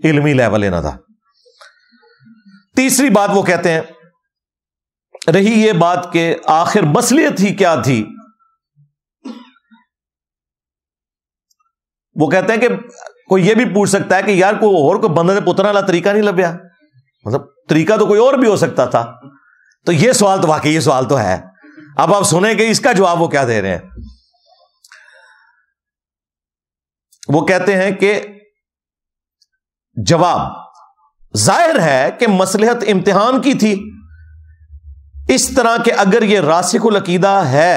B: इलमी लैवल इन्हों था तीसरी बात वो कहते हैं रही ये बात के आखिर मसलियत ही क्या थी वो कहते हैं कि कोई ये भी पूछ सकता है कि यार कोई और कोई बंदे ने पुतना वाला तरीका नहीं लभ्या मतलब तरीका तो कोई और भी हो सकता था तो ये सवाल तो वाकई ये सवाल तो है अब आप सुने कि इसका जवाब वो क्या दे रहे हैं वो कहते हैं कि जवाब जाहिर है कि मसलहत इम्तिहान की थी इस तरह के अगर यह रासिकुल लकीदा है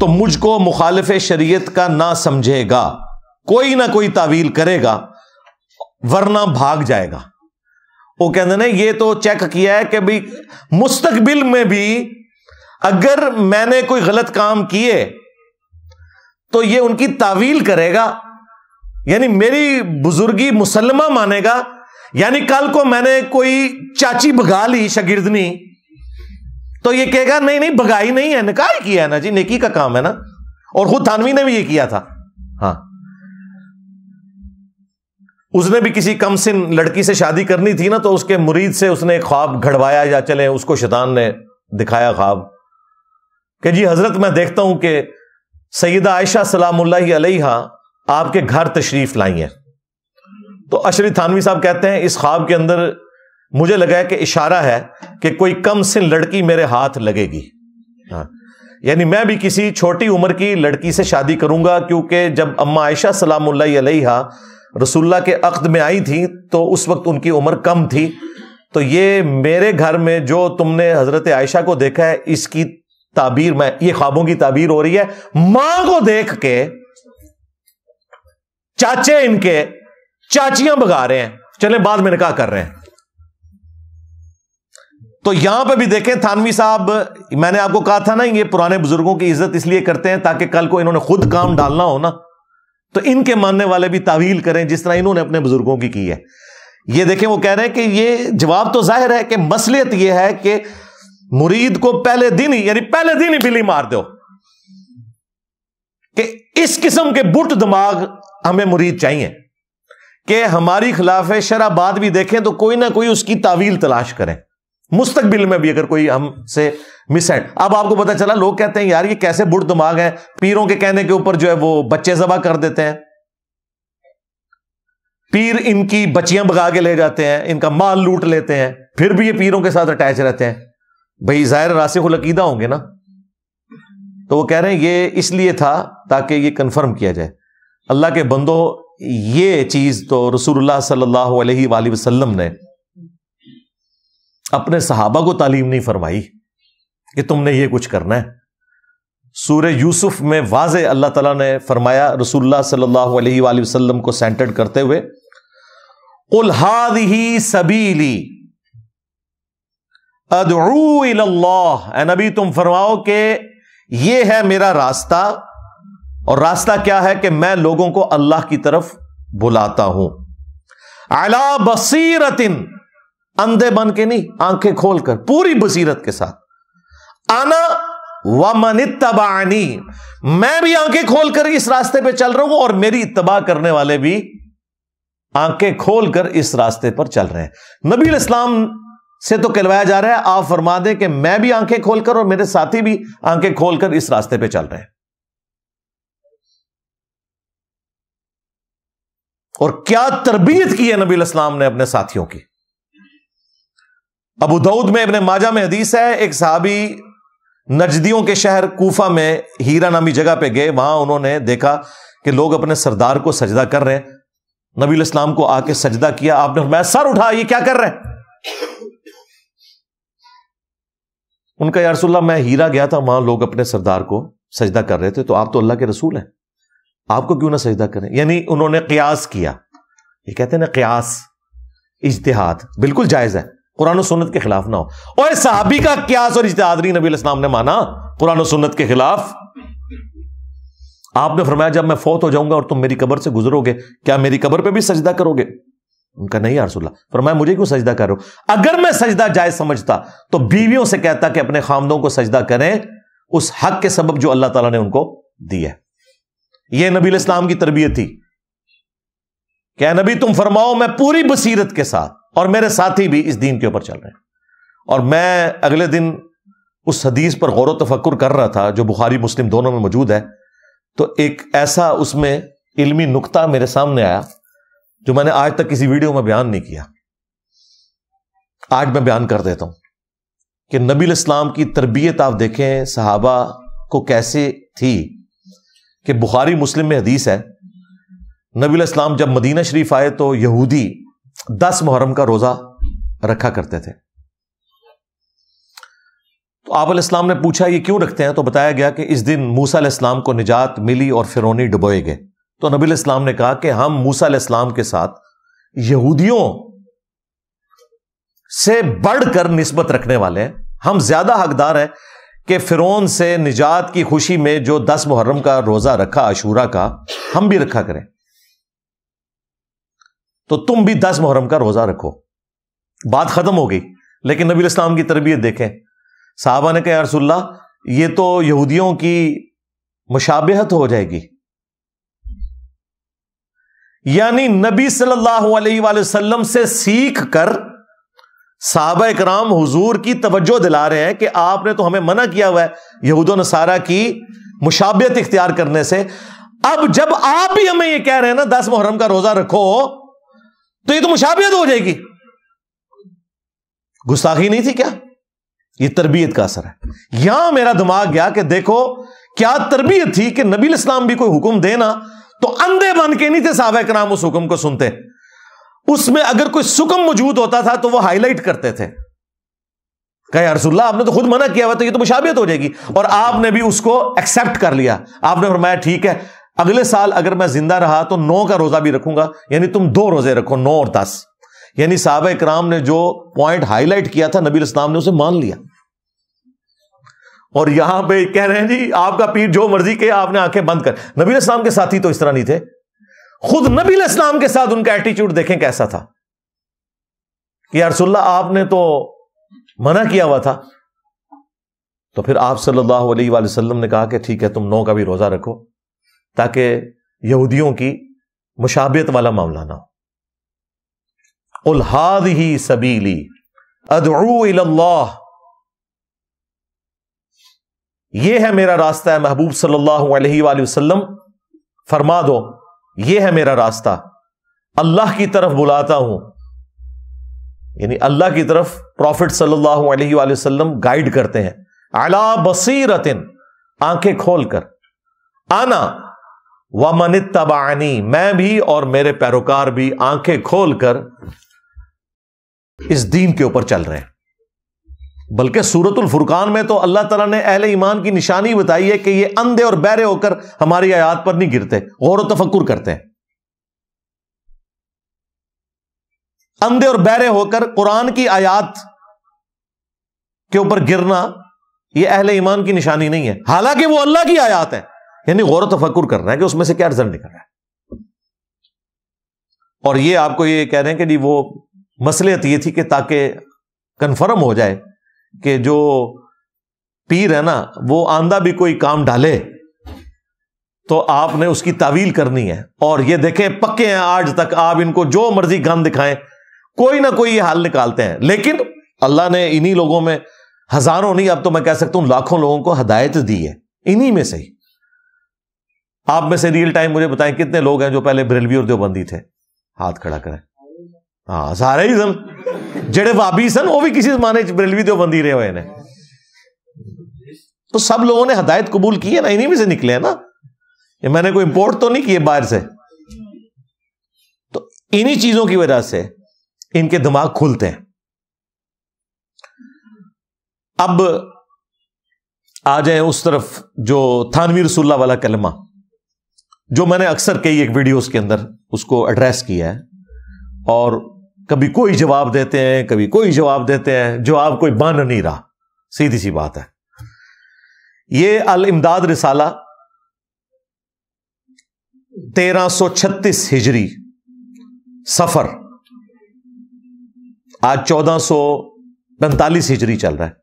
B: तो मुझको मुखालिफ शरीयत का ना समझेगा कोई ना कोई तावील करेगा वरना भाग जाएगा वो कहते ना ये तो चेक किया है कि भाई मुस्तकबिल में भी अगर मैंने कोई गलत काम किए तो ये उनकी तावील करेगा यानी मेरी बुजुर्गी मुसलमा मानेगा यानी कल को मैंने कोई चाची भगा ली शगिर्दनी तो ये कहेगा नहीं नहीं भगाई नहीं है निकाह किया है ना जी नेकी का काम है ना और खुद थानवी ने भी ये किया था हाँ उसने भी किसी कम सिन लड़की से शादी करनी थी ना तो उसके मुरीद से उसने ख्वाब घड़वाया या चले उसको शैतान ने दिखाया ख्वाब कि जी हजरत मैं देखता हूं कि सैदा आयशा सलाम आपके घर तशरीफ लाई है तो अशरी थानवी साहब कहते हैं इस ख्वाब के अंदर मुझे लगा है कि इशारा है कि कोई कम से लड़की मेरे हाथ लगेगी हाँ यानी मैं भी किसी छोटी उम्र की लड़की से शादी करूंगा क्योंकि जब अम्मा आयशा सलाम रसुल्ला के अक्त में आई थी तो उस वक्त उनकी उम्र कम थी तो ये मेरे घर में जो तुमने हजरत आयशा को देखा है इसकी ताबीर में ये ख्वाबों की ताबीर हो रही है मां को देख के चाचे इनके चाचियां भगा रहे हैं चले बाद में निकाह कर रहे हैं तो यहां पे भी देखें थानवी साहब मैंने आपको कहा था ना ये पुराने बुजुर्गों की इज्जत इसलिए करते हैं ताकि कल को इन्होंने खुद काम डालना हो ना तो इनके मानने वाले भी तावील करें जिस तरह इन्होंने अपने बुजुर्गों की की है ये देखें वो कह रहे हैं कि ये जवाब तो जाहिर है कि मसलियत यह है कि मुरीद को पहले दिन ही यानी पहले दिन ही बिली मार दो कि इस किस्म के बुट दिमाग हमें मुरीद चाहिए कि हमारी खिलाफ है शराबाद भी देखें तो कोई ना कोई उसकी तावील तलाश करें मुस्तकबिल में भी अगर कोई हमसे मिस है अब आपको पता चला लोग कहते हैं यार ये कैसे बुट दिमाग है पीरों के कहने के ऊपर जो है वो बच्चे जबा कर देते हैं पीर इनकी बच्चियां भगा के ले जाते हैं इनका माल लूट लेते हैं फिर भी ये पीरों के साथ अटैच रहते हैं भाई ज़ाहिर रासिखलकीदा होंगे ना तो वो कह रहे हैं ये इसलिए था ताकि ये कन्फर्म किया जाए अल्लाह के बंदो ये चीज़ तो रसूलुल्लाह सल्लल्लाहु अलैहि वसल्लम ने अपने सहाबा को तालीम नहीं फरमाई कि तुमने ये कुछ करना है सूर्य यूसुफ में वाज अल्लाह तला ने फरमाया रसूलुल्लाह सल्लल्लाहु अलैहि वसल्लम को सेंटर्ड करते हुए उल्हाद ही सबीली अदूल्लाह नबी तुम फरमाओ के ये है मेरा रास्ता और रास्ता क्या है कि मैं लोगों को अल्लाह की तरफ बुलाता हूं अला बसीरतिन अंधे बन के नहीं आंखें खोलकर पूरी बसीरत के साथ आना व मन तबानी मैं भी आंखें खोलकर इस रास्ते पे चल रहा हूं और मेरी इतबा करने वाले भी आंखें खोलकर इस रास्ते पर चल रहे हैं नबी इस्लाम से तो कहलवाया जा रहा है आप फरमा दें कि मैं भी आंखें खोलकर और मेरे साथी भी आंखें खोलकर इस रास्ते पे चल रहे हैं और क्या तरबियत की है नबी इस्लाम ने अपने साथियों की अबू दाऊद में अपने माजा में हदीस है एक साहबी नजदियों के शहर कूफा में हीरा नामी जगह पे गए वहां उन्होंने देखा कि लोग अपने सरदार को सजदा कर रहे हैं नबी इस्लाम को आके सजदा किया आपने मैं सर उठा ये क्या कर रहे हैं उनका यारसोल्ला मैं हीरा गया था वहां लोग अपने सरदार को सजदा कर रहे थे तो आप तो अल्लाह के रसूल हैं आपको क्यों ना सजदा करें यानी उन्होंने कयास किया ये कहते हैं ना कयास इजतहाद बिल्कुल जायज है कुरान सुन्नत के खिलाफ ना हो और साहबी का क्यास और इजतहाद नबी इस्लाम ने माना कुरान सुन्नत के खिलाफ आपने फरमाया जब मैं फौत हो जाऊंगा और तुम मेरी कबर से गुजरोगे क्या मेरी कबर पर भी सजदा करोगे उनका नहीं पर फरमाया मुझे क्यों सजदा करो अगर मैं सजदा जायज समझता तो बीवियों से कहता कि अपने खामदों को सजदा करें उस हक के सबब जो अल्लाह ताला ने उनको दिया है यह नबी इस्लाम की तरबियत थी क्या नबी तुम फरमाओ मैं पूरी बसीरत के साथ और मेरे साथी भी इस दीन के ऊपर चल रहे हैं और मैं अगले दिन उस हदीस पर गौर तफक्र कर रहा था जो बुखारी मुस्लिम दोनों में मौजूद है तो एक ऐसा उसमें इल्मी नुकता मेरे सामने आया जो मैंने आज तक किसी वीडियो में बयान नहीं किया आज मैं बयान कर देता हूं कि नबी इस्लाम की तरबियत आप देखें सहाबा को कैसे थी कि बुखारी मुस्लिम में हदीस है नबी इस्लाम जब मदीना शरीफ आए तो यहूदी दस मुहर्रम का रोजा रखा करते थे तो आप इस्लाम ने पूछा ये क्यों रखते हैं तो बताया गया कि इस दिन मूसा इस्लाम को निजात मिली और फिरौनी डुबोए गए तो नबी इस्लाम ने कहा कि हम मूसा इस्लाम के साथ यहूदियों से बढ़कर निस्बत रखने वाले हैं हम ज्यादा हकदार हैं कि फिर से निजात की खुशी में जो दस मुहर्रम का रोजा रखा अशूरा का हम भी रखा करें तो तुम भी दस मुहर्रम का रोजा रखो बात खत्म हो गई लेकिन नबी इस्लाम की तरबियत देखें साहबा ने कहा अरसुल्ला ये तो यहूदियों की मुशाबहत हो जाएगी यानी नबी सल्लल्लाहु अलैहि वसल्लम से सीख कर साहब कराम हुजूर की तवज्जो दिला रहे हैं कि आपने तो हमें मना किया हुआ है यहूद नसारा की मुशाबियत इख्तियार करने से अब जब आप भी हमें यह कह रहे हैं ना दस मुहर्रम का रोजा रखो तो ये तो मुशाबियत हो जाएगी गुस्ताखी नहीं थी क्या यह तरबियत का असर है यहां मेरा दिमाग गया कि देखो क्या तरबियत थी कि नबी इस्लाम भी कोई हुक्म देना तो अंधे बन के नहीं थे साहब कराम उस हुक्म को सुनते उसमें अगर कोई सुकम मौजूद होता था तो वह हाईलाइट करते थे कहे अरसुल्ला आपने तो खुद मना किया हुआ तो ये तो मुशाबियत हो जाएगी और आपने भी उसको एक्सेप्ट कर लिया आपने फरमाया ठीक है अगले साल अगर मैं जिंदा रहा तो नौ का रोजा भी रखूंगा यानी तुम दो रोजे रखो नौ और दस यानी साहब कराम ने जो पॉइंट हाईलाइट किया था नबी इस्लाम ने उसे मान लिया और यहां पे कह रहे हैं जी आपका पीर जो मर्जी के आपने आंखें बंद कर नबी इस्लाम के साथी तो इस तरह नहीं थे खुद नबी इस्लाम के साथ उनका एटीट्यूड देखें कैसा था कि यारसुल्ला आपने तो मना किया हुआ था तो फिर आप सल्लल्लाहु अलैहि वसल्लम ने कहा कि ठीक है तुम नौ का भी रोजा रखो ताकि यहूदियों की मुशाबियत वाला मामला ना हो उल्हाद ही सबीली अदरू ये है मेरा रास्ता है महबूब सल्लल्लाहु अलैहि वसल्लम फरमा दो ये है मेरा रास्ता अल्लाह की तरफ बुलाता हूं यानी अल्लाह की तरफ प्रॉफिट सल्लल्लाहु अलैहि वसल्लम गाइड करते हैं अला बसीरतिन आंखें खोलकर आना व मनित तबानी मैं भी और मेरे पैरोकार भी आंखें खोलकर इस दीन के ऊपर चल रहे हैं बल्कि सूरतुल फुरकान में तो अल्लाह ताला ने अहले ईमान की निशानी बताई है कि ये अंधे और बहरे होकर हमारी आयात पर नहीं गिरते गौर तफक्र करते हैं अंधे और बहरे होकर कुरान की आयात के ऊपर गिरना यह अहले ईमान की निशानी नहीं है हालांकि वो अल्लाह की आयात है यानी गौर तफक्र करना है कि उसमें से क्या रिजल्ट निकल रहा है और ये आपको ये कह रहे हैं कि वो मसलियत ये थी कि ताकि कन्फर्म हो जाए कि जो पीर है ना वो आंधा भी कोई काम डाले तो आपने उसकी तावील करनी है और ये देखें पक्के हैं आज तक आप इनको जो मर्जी गम दिखाएं कोई ना कोई ये हाल निकालते हैं लेकिन अल्लाह ने इन्हीं लोगों में हजारों नहीं अब तो मैं कह सकता हूं लाखों लोगों को हदायत दी है इन्हीं में से ही आप में से रियल टाइम मुझे बताएं कितने लोग हैं जो पहले ब्रेलवी और देवबंदी थे हाथ खड़ा करें हाँ सारे ही जम जेडे वाबी सन वो भी किसी जमाने बरेलवी दौबंदी रहे हुए हैं तो सब लोगों ने हदायत कबूल की है ना इन्हीं में से निकले हैं ना ये मैंने कोई इंपोर्ट तो नहीं किए बाहर से तो इन्हीं चीजों की वजह से इनके दिमाग खुलते हैं अब आ जाए उस तरफ जो थानवी रसुल्ला वाला कलमा जो मैंने अक्सर कई एक वीडियोस के अंदर उसको एड्रेस किया है और कभी कोई जवाब देते हैं कभी कोई जवाब देते हैं जवाब कोई बन नहीं रहा सीधी सी बात है ये अल इमदाद रिसाला 1336 हिजरी सफर आज 1445 हिजरी चल रहा है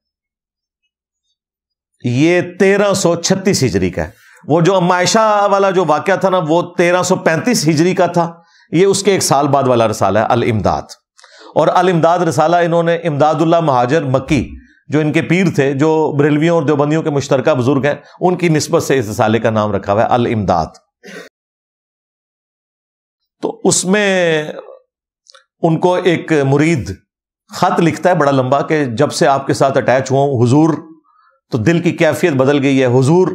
B: ये 1336 हिजरी का है वो जो अमायशा वाला जो वाक्य था ना वो 1335 हिजरी का था ये उसके एक साल बाद वाला रसाला है अल इमदाद और अल इमदाद रसाला इन्होंने इमदादुल्ला महाजर मक्की जो इनके पीर थे जो बरेलवियों और देवबंदियों के मुश्तरक बुजुर्ग हैं उनकी नस्बत से इस रसाले का नाम रखा हुआ है अल इमदाद तो उसमें उनको एक मुरीद खत लिखता है बड़ा लंबा कि जब से आपके साथ अटैच हुआ हुजूर तो दिल की कैफियत बदल गई है हुजूर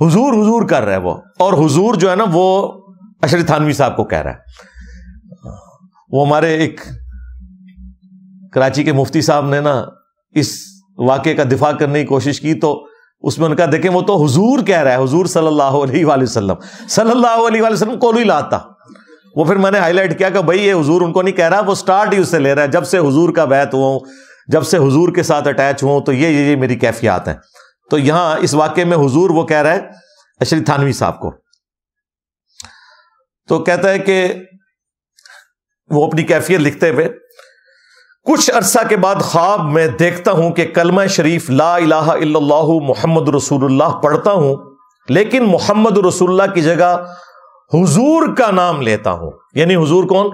B: हुजूर हुजूर कर रहा है वो और हुजूर जो है ना वो अशरी थानवी साहब को कह रहा है वो हमारे एक कराची के मुफ्ती साहब ने ना इस वाक्य का दिफा करने की कोशिश की तो उसमें उनका देखें वो तो हुजूर कह रहा है हुजूर सल्लल्लाहु अलैहि वसल्लम सल्लल्लाहु अलैहि वसल्लम को ही लाता वो फिर मैंने हाईलाइट किया कि भाई ये हुजूर उनको नहीं कह रहा वो स्टार्ट ही उससे ले रहा है जब से हुजूर का बैत हुआ जब से हुजूर के साथ अटैच हुआ तो ये ये ये मेरी कैफियात है तो यहां इस वाक्य में हुजूर वो कह रहा है अशरी थानवी साहब को तो कहता है कि वो अपनी कैफियत लिखते हुए कुछ अरसा के बाद ख्वाब में देखता हूं कि कलमा शरीफ ला इलाहा इल्लल्लाह मोहम्मद रसूलुल्लाह पढ़ता हूं लेकिन मोहम्मद रसूलुल्लाह की जगह हुजूर का नाम लेता हूं यानी हुजूर कौन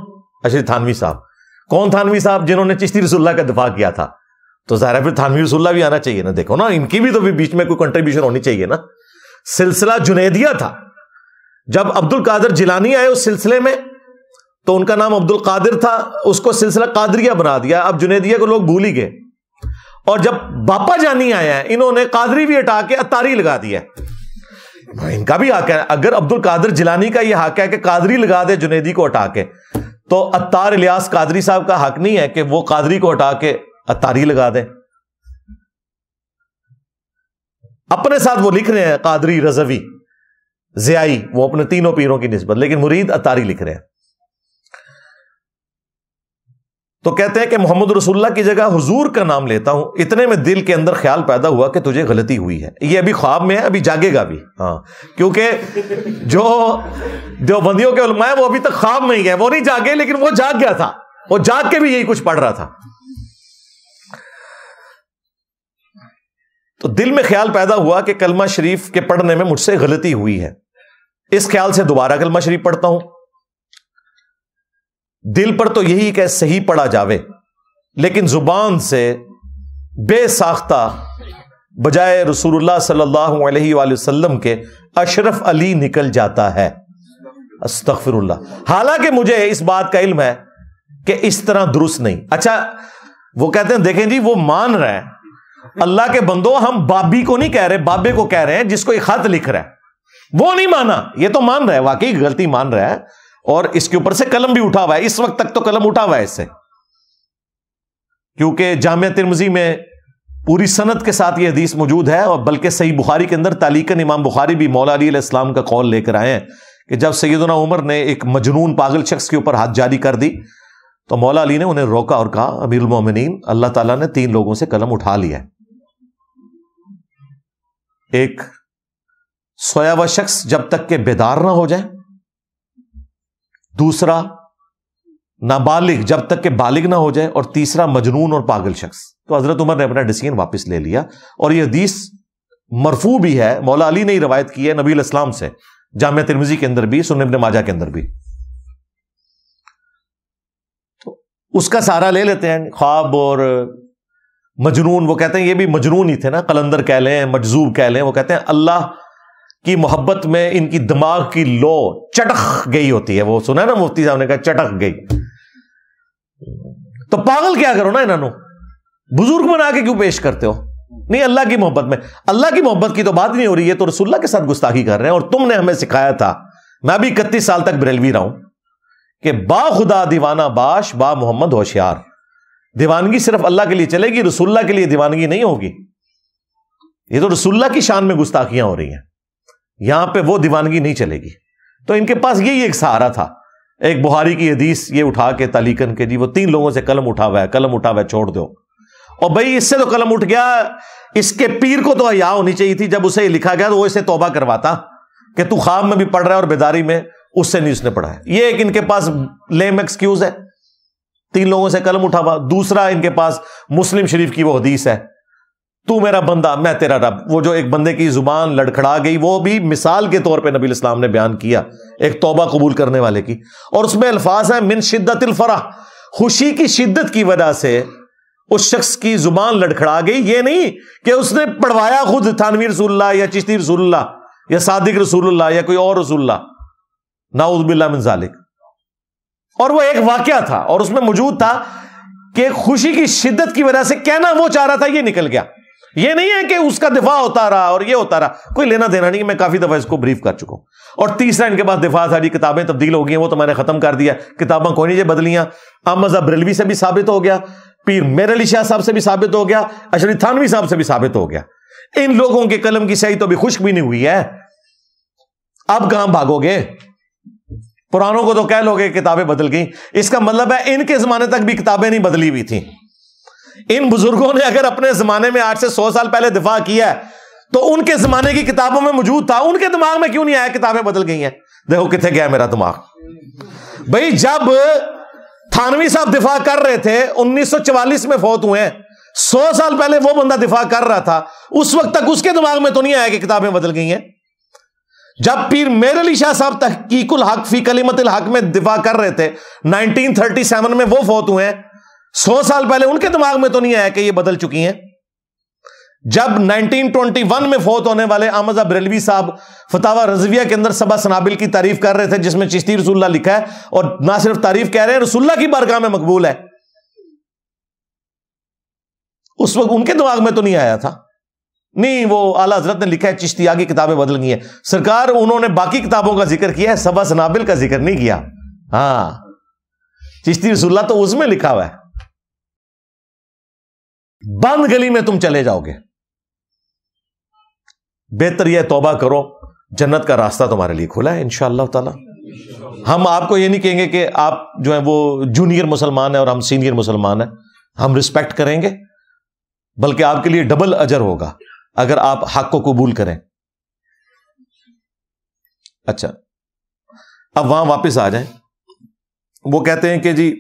B: अशर थानवी साहब कौन थानवी साहब जिन्होंने चिश्ती रसुल्ला का दफा किया था तो ज़ाहिर फिर थानवी रसुल्ला भी आना चाहिए ना देखो ना इनकी भी तो भी बीच में कोई कंट्रीब्यूशन होनी चाहिए ना सिलसिला जुनेदिया था जब अब्दुल कादर जिलानी आए उस सिलसिले में तो उनका नाम अब्दुल कादिर था उसको सिलसिला कादरिया बना दिया अब जुनेदिया को लोग भूल ही गए और जब बापा जानी आया है इन्होंने कादरी भी हटा के अतारी लगा दिया इनका भी हक है अगर अब्दुल कादिर जिलानी का यह हक है कि कादरी लगा दे जुनेदी को हटा के तो अतार इलियास कादरी साहब का हक नहीं है कि वो कादरी को हटा के अतारी लगा दे अपने साथ वो लिख रहे हैं कादरी रजवी जियाई वो अपने तीनों पीरों की नस्बत लेकिन मुरीद अतारी लिख रहे हैं तो कहते हैं कि मोहम्मद रसुल्ला की जगह हजूर का नाम लेता हूं इतने में दिल के अंदर ख्याल पैदा हुआ कि तुझे गलती हुई है ये अभी ख्वाब में है अभी जागेगा भी हाँ क्योंकि जो जो बंदियों के उलमा है वो अभी तक ख्वाब में ही है वो नहीं जागे लेकिन वो जाग गया था वो जाग के भी यही कुछ पढ़ रहा था तो दिल में ख्याल पैदा हुआ कि कलमा शरीफ के पढ़ने में मुझसे गलती हुई है इस ख्याल से दोबारा कलमा शरीफ पढ़ता हूं दिल पर तो यही कह सही पढ़ा जावे लेकिन जुबान से बेसाख्ता बजाय रसूलुल्लाह सल्लल्लाहु अलैहि वसल्लम के अशरफ अली निकल जाता है अस्तफिरल्ला हालांकि मुझे इस बात का इल्म है कि इस तरह दुरुस्त नहीं अच्छा वो कहते हैं देखें जी वो मान रहे हैं अल्लाह के बंदो हम बाबी को नहीं कह रहे बाबे को कह रहे हैं जिसको एक खत लिख रहा है वो नहीं माना ये तो मान रहा है वाकई गलती मान रहा है और इसके ऊपर से कलम भी उठा हुआ है इस वक्त तक तो कलम उठा हुआ है इससे क्योंकि जामिया तिरमजी में पूरी सनत के साथ ये हदीस मौजूद है और बल्कि सही बुखारी के अंदर तालीकन इमाम बुखारी भी मौला अली इस्लाम का कौल लेकर आए हैं कि जब सैदना उमर ने एक मजनून पागल शख्स के ऊपर हाथ जारी कर दी तो मौला अली ने उन्हें रोका और कहा अमीर मोमिन अल्लाह ताला ने तीन लोगों से कलम उठा लिया एक सोया हुआ शख्स जब तक के बेदार ना हो जाए दूसरा नाबालिग जब तक के बालिग ना हो जाए और तीसरा मजनून और पागल शख्स तो हजरत उमर ने अपना डिसीजन वापस ले लिया और यह हदीस मरफू भी है मौला अली ने ही रवायत की है नबी इस्लाम से जाम तिरमिजी के अंदर भी सुन माजा के अंदर भी तो उसका सहारा ले लेते हैं ख्वाब और मजनून वो कहते हैं ये भी मजनून ही थे ना कलंदर कह लें मजजूब कह लें वो कहते हैं अल्लाह की मोहब्बत में इनकी दिमाग की लो चटक गई होती है वो सुना है ना मुफ्ती साहब ने कहा चटक गई तो पागल क्या करो ना इन्हों बुजुर्ग बना के क्यों पेश करते हो नहीं अल्लाह की मोहब्बत में अल्लाह की मोहब्बत की तो बात नहीं हो रही है तो रसुल्ला के साथ गुस्ताखी कर रहे हैं और तुमने हमें सिखाया था मैं भी इकतीस साल तक बरेलवी रहा हूं कि बा खुदा दीवाना बाश बा मोहम्मद होशियार दीवानगी सिर्फ अल्लाह के लिए चलेगी रसुल्ला के लिए दीवानगी नहीं होगी ये तो रसुल्ला की शान में गुस्ताखियां हो रही हैं यहां पे वो दीवानगी नहीं चलेगी तो इनके पास यही एक सहारा था एक बुहारी की हदीस ये उठा के तालीकन के जी वो तीन लोगों से कलम उठा हुआ है कलम उठा हुआ है छोड़ दो और भाई इससे तो कलम उठ गया इसके पीर को तो अया होनी चाहिए थी जब उसे लिखा गया तो वो इसे तोबा करवाता कि तू खाम में भी पढ़ रहा है और बेदारी में उससे नहीं उसने पढ़ा है ये एक इनके पास लेम एक्सक्यूज है तीन लोगों से कलम उठा हुआ दूसरा इनके पास मुस्लिम शरीफ की वो हदीस है तू मेरा बंदा मैं तेरा रब वो जो एक बंदे की जुबान लड़खड़ा गई वो भी मिसाल के तौर पे नबी इस्लाम ने बयान किया एक तौबा कबूल करने वाले की और उसमें अल्फाज है मिन शिद्दत फराह खुशी की शिद्दत की वजह से उस शख्स की जुबान लड़खड़ा गई ये नहीं कि उसने पढ़वाया खुद थानवी रसूल्ला या चिश्ती रसूल्ला या सादिक रसुल्ला या कोई और रसुल्ला नाउदबिल्ला और वह एक वाक्य था और उसमें मौजूद था कि खुशी की शिद्दत की वजह से कहना वो चाह रहा था ये निकल गया ये नहीं है कि उसका दिफा होता रहा और ये होता रहा कोई लेना देना नहीं मैं काफी दफा इसको ब्रीफ कर चुका हूं और तीसरा इनके पास दिफा सारी किताबें तब्दील हो गई वो तो मैंने खत्म कर दिया किताबें कोई नहीं बदलियां अहमद अब्रेलवी से भी साबित हो गया पीर मेर अली शाह साहब से भी साबित हो गया अशरी थानवी साहब से भी साबित हो गया इन लोगों के कलम की सही तो भी खुश भी नहीं हुई है अब कहां भागोगे पुरानों को तो कह लोगे किताबें बदल गई इसका मतलब है इनके जमाने तक भी किताबें नहीं बदली हुई थी इन बुजुर्गों ने अगर अपने जमाने में आठ से सौ साल पहले दिफा किया है तो उनके जमाने की किताबों में मौजूद था उनके दिमाग में क्यों नहीं आया किताबें बदल गई हैं देखो कितने गया मेरा दिमाग भाई जब थानवी साहब दिफा कर रहे थे 1944 में फौत हुए सौ साल पहले वो बंदा दिफा कर रहा था उस वक्त तक उसके दिमाग में तो नहीं आया कि किताबें बदल गई हैं जब पीर मेर अली शाह साहब तहकीकुल हक फी कलीमत हक में दिफा कर रहे थे 1937 में वो फौत हुए हैं सौ साल पहले उनके दिमाग में तो नहीं आया कि ये बदल चुकी हैं जब 1921 में फौत होने वाले अब बरेलवी साहब फतावा रजविया के अंदर सबा सनाबिल की तारीफ कर रहे थे जिसमें चिश्ती रसुल्ला लिखा है और ना सिर्फ तारीफ कह रहे हैं रसुल्ला की बारगाह में मकबूल है उस वक्त उनके दिमाग में तो नहीं आया था नहीं वो आला हजरत ने लिखा है चिश्ती आगे किताबें बदल गई हैं सरकार उन्होंने बाकी किताबों का जिक्र किया है सबा सनाबिल का जिक्र नहीं किया हाँ चिश्ती रसुल्ला तो उसमें लिखा हुआ है बंद गली में तुम चले जाओगे बेहतर यह तोबा करो जन्नत का रास्ता तुम्हारे लिए खुला है इनशाला ताला हम आपको ये नहीं कहेंगे कि आप जो है वो जूनियर मुसलमान है और हम सीनियर मुसलमान है हम रिस्पेक्ट करेंगे बल्कि आपके लिए डबल अजर होगा अगर आप हक को कबूल करें अच्छा अब वहां वापस आ जाएं वो कहते हैं कि जी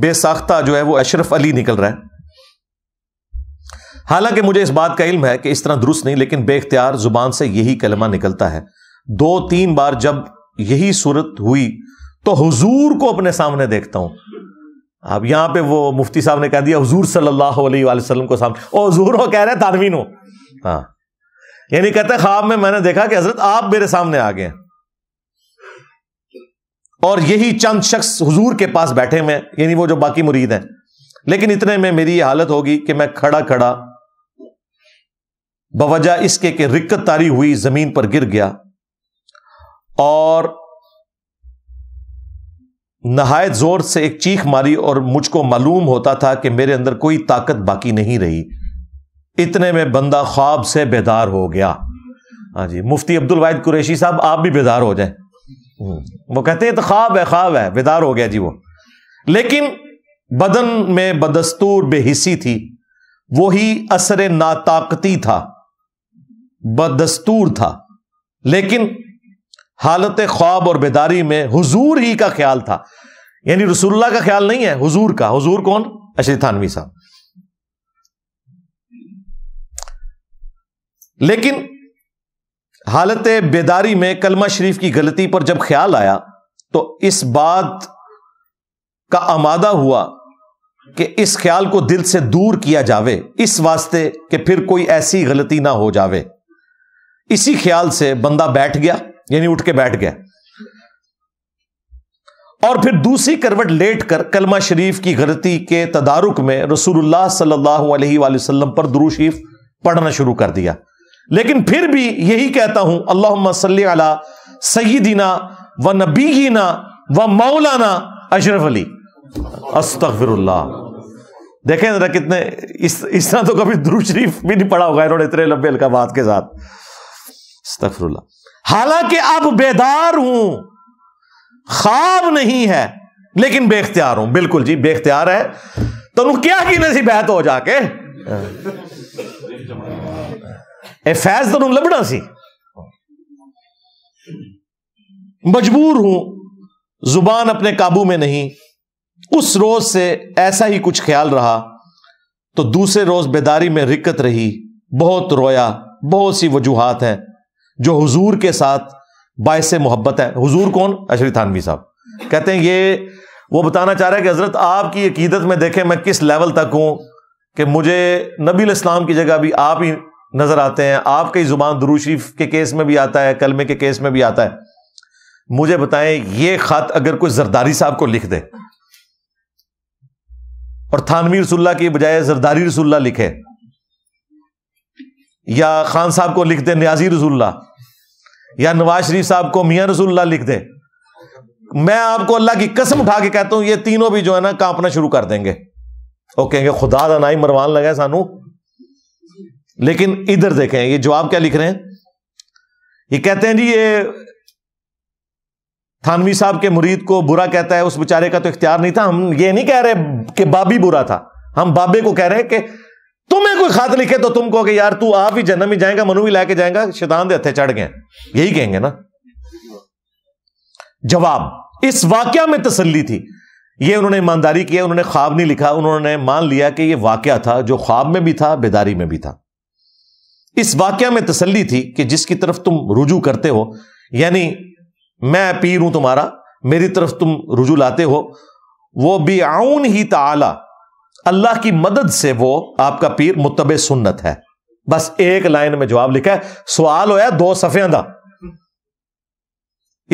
B: बेसाख्ता जो है वो अशरफ अली निकल रहा है हालांकि मुझे इस बात का इल्म है कि इस तरह दुरुस्त नहीं लेकिन बेख्तियार जुबान से यही कलमा निकलता है दो तीन बार जब यही सूरत हुई तो हुजूर को अपने सामने देखता हूं अब यहां पे वो मुफ्ती साहब ने कह दिया हुजूर सल्लल्लाहु अलैहि वसल्लम को सामने ओ हुजूर हो कह रहे हैं तानवीन हो हाँ यानी कहते हैं ख्वाब में मैंने देखा कि हजरत आप मेरे सामने आ गए और यही चंद शख्स हुजूर के पास बैठे हुए यानी वो जो बाकी मुरीद हैं लेकिन इतने में मेरी ये हालत होगी कि मैं खड़ा खड़ा बवजह इसके कि रिक्कत तारी हुई जमीन पर गिर गया और नहायत जोर से एक चीख मारी और मुझको मालूम होता था कि मेरे अंदर कोई ताकत बाकी नहीं रही इतने में बंदा ख्वाब से बेदार हो गया हाँ जी मुफ्ती अब्दुल वाहिद कुरैशी साहब आप भी बेदार हो जाए हम्म, वो कहते हैं तो ख्वाब है ख्वाब है बेदार हो गया जी वो लेकिन बदन में बदस्तूर बेहिसी थी वही असर नाताकती था बदस्तूर था लेकिन हालत ख्वाब और बेदारी में हुजूर ही का ख्याल था यानी रसुल्ला का ख्याल नहीं है हुजूर का हुजूर कौन अशरी थानवी साहब लेकिन हालत बेदारी में कलमा शरीफ की गलती पर जब ख्याल आया तो इस बात का आमादा हुआ कि इस ख्याल को दिल से दूर किया जावे इस वास्ते कि फिर कोई ऐसी गलती ना हो जावे इसी ख्याल से बंदा बैठ गया यानी उठ के बैठ गया और फिर दूसरी करवट लेट कर कलमा शरीफ की गलती के तदारुक में रसूलुल्लाह सल्लल्लाहु अलैहि वसल्लम पर दुरू शरीफ पढ़ना शुरू कर दिया लेकिन फिर भी यही कहता हूं अल्लाह सल्ला सईदीना व नबीना व मौलाना अशरफ अली अस्तफिरल्ला देखें जरा कितने इस इस तरह तो कभी दुरू शरीफ भी नहीं पढ़ा होगा इन्होंने इतने लंबे अलकाबाद के साथ अस्तफरुल्ला हालांकि अब बेदार हूं खाब नहीं है लेकिन बेख्तियार हूं बिल्कुल जी बेख्तियार है तो क्या की नसी बहत हो जाके फैज तो लबना सी मजबूर हूं जुबान अपने काबू में नहीं उस रोज से ऐसा ही कुछ ख्याल रहा तो दूसरे रोज बेदारी में रिक्कत रही बहुत रोया बहुत सी वजूहत हैं जो हुजूर के साथ बायस मोहब्बत है हुजूर कौन अशरी थानवी साहब कहते हैं ये वो बताना चाह रहा है कि हज़रत आपकी अकीदत में देखें मैं किस लेवल तक हूं कि मुझे नबी इस्लाम की जगह भी आप ही नज़र आते हैं आपकी ज़ुबान दुरू शरीफ के केस में भी आता है कलमे के केस में भी आता है मुझे बताएं ये ख़त अगर कोई जरदारी साहब को लिख दे और थानवी रसुल्ला की बजाय जरदारी रसुल्ला लिखे या खान साहब को लिख दे न्याजी रसुल्ला या नवाज शरीफ साहब को मियाँ रसुल्ला लिख दे मैं आपको अल्लाह की कसम उठा के कहता हूं ये तीनों भी जो है ना कांपना शुरू कर देंगे वो कहेंगे खुदा का नाई मरवान लगा सानू लेकिन इधर देखें ये जवाब क्या लिख रहे हैं ये कहते हैं जी ये थानवी साहब के मुरीद को बुरा कहता है उस बेचारे का तो इख्तियार नहीं था हम ये नहीं कह रहे कि बाबी बुरा था हम बाबे को कह रहे हैं कि तुम्हें कोई खात लिखे तो तुम कहोगे यार तू आप ही जन्म ही जाएगा मनु भी लाके जाएगा शैतान दे हथे चढ़ गए यही कहेंगे ना जवाब इस वाक्य में तसल्ली थी ये उन्होंने ईमानदारी की उन्होंने ख्वाब नहीं लिखा उन्होंने मान लिया कि यह वाक्य था जो ख्वाब में भी था बेदारी में भी था इस वाक्य में तसल्ली थी कि जिसकी तरफ तुम रुजू करते हो यानी मैं पीर हूं तुम्हारा मेरी तरफ तुम रुजू लाते हो वो आउन ही ताला अल्लाह की मदद से वो आपका पीर मुतब सुन्नत है बस एक लाइन में जवाब लिखा है सवाल होया दो सफेद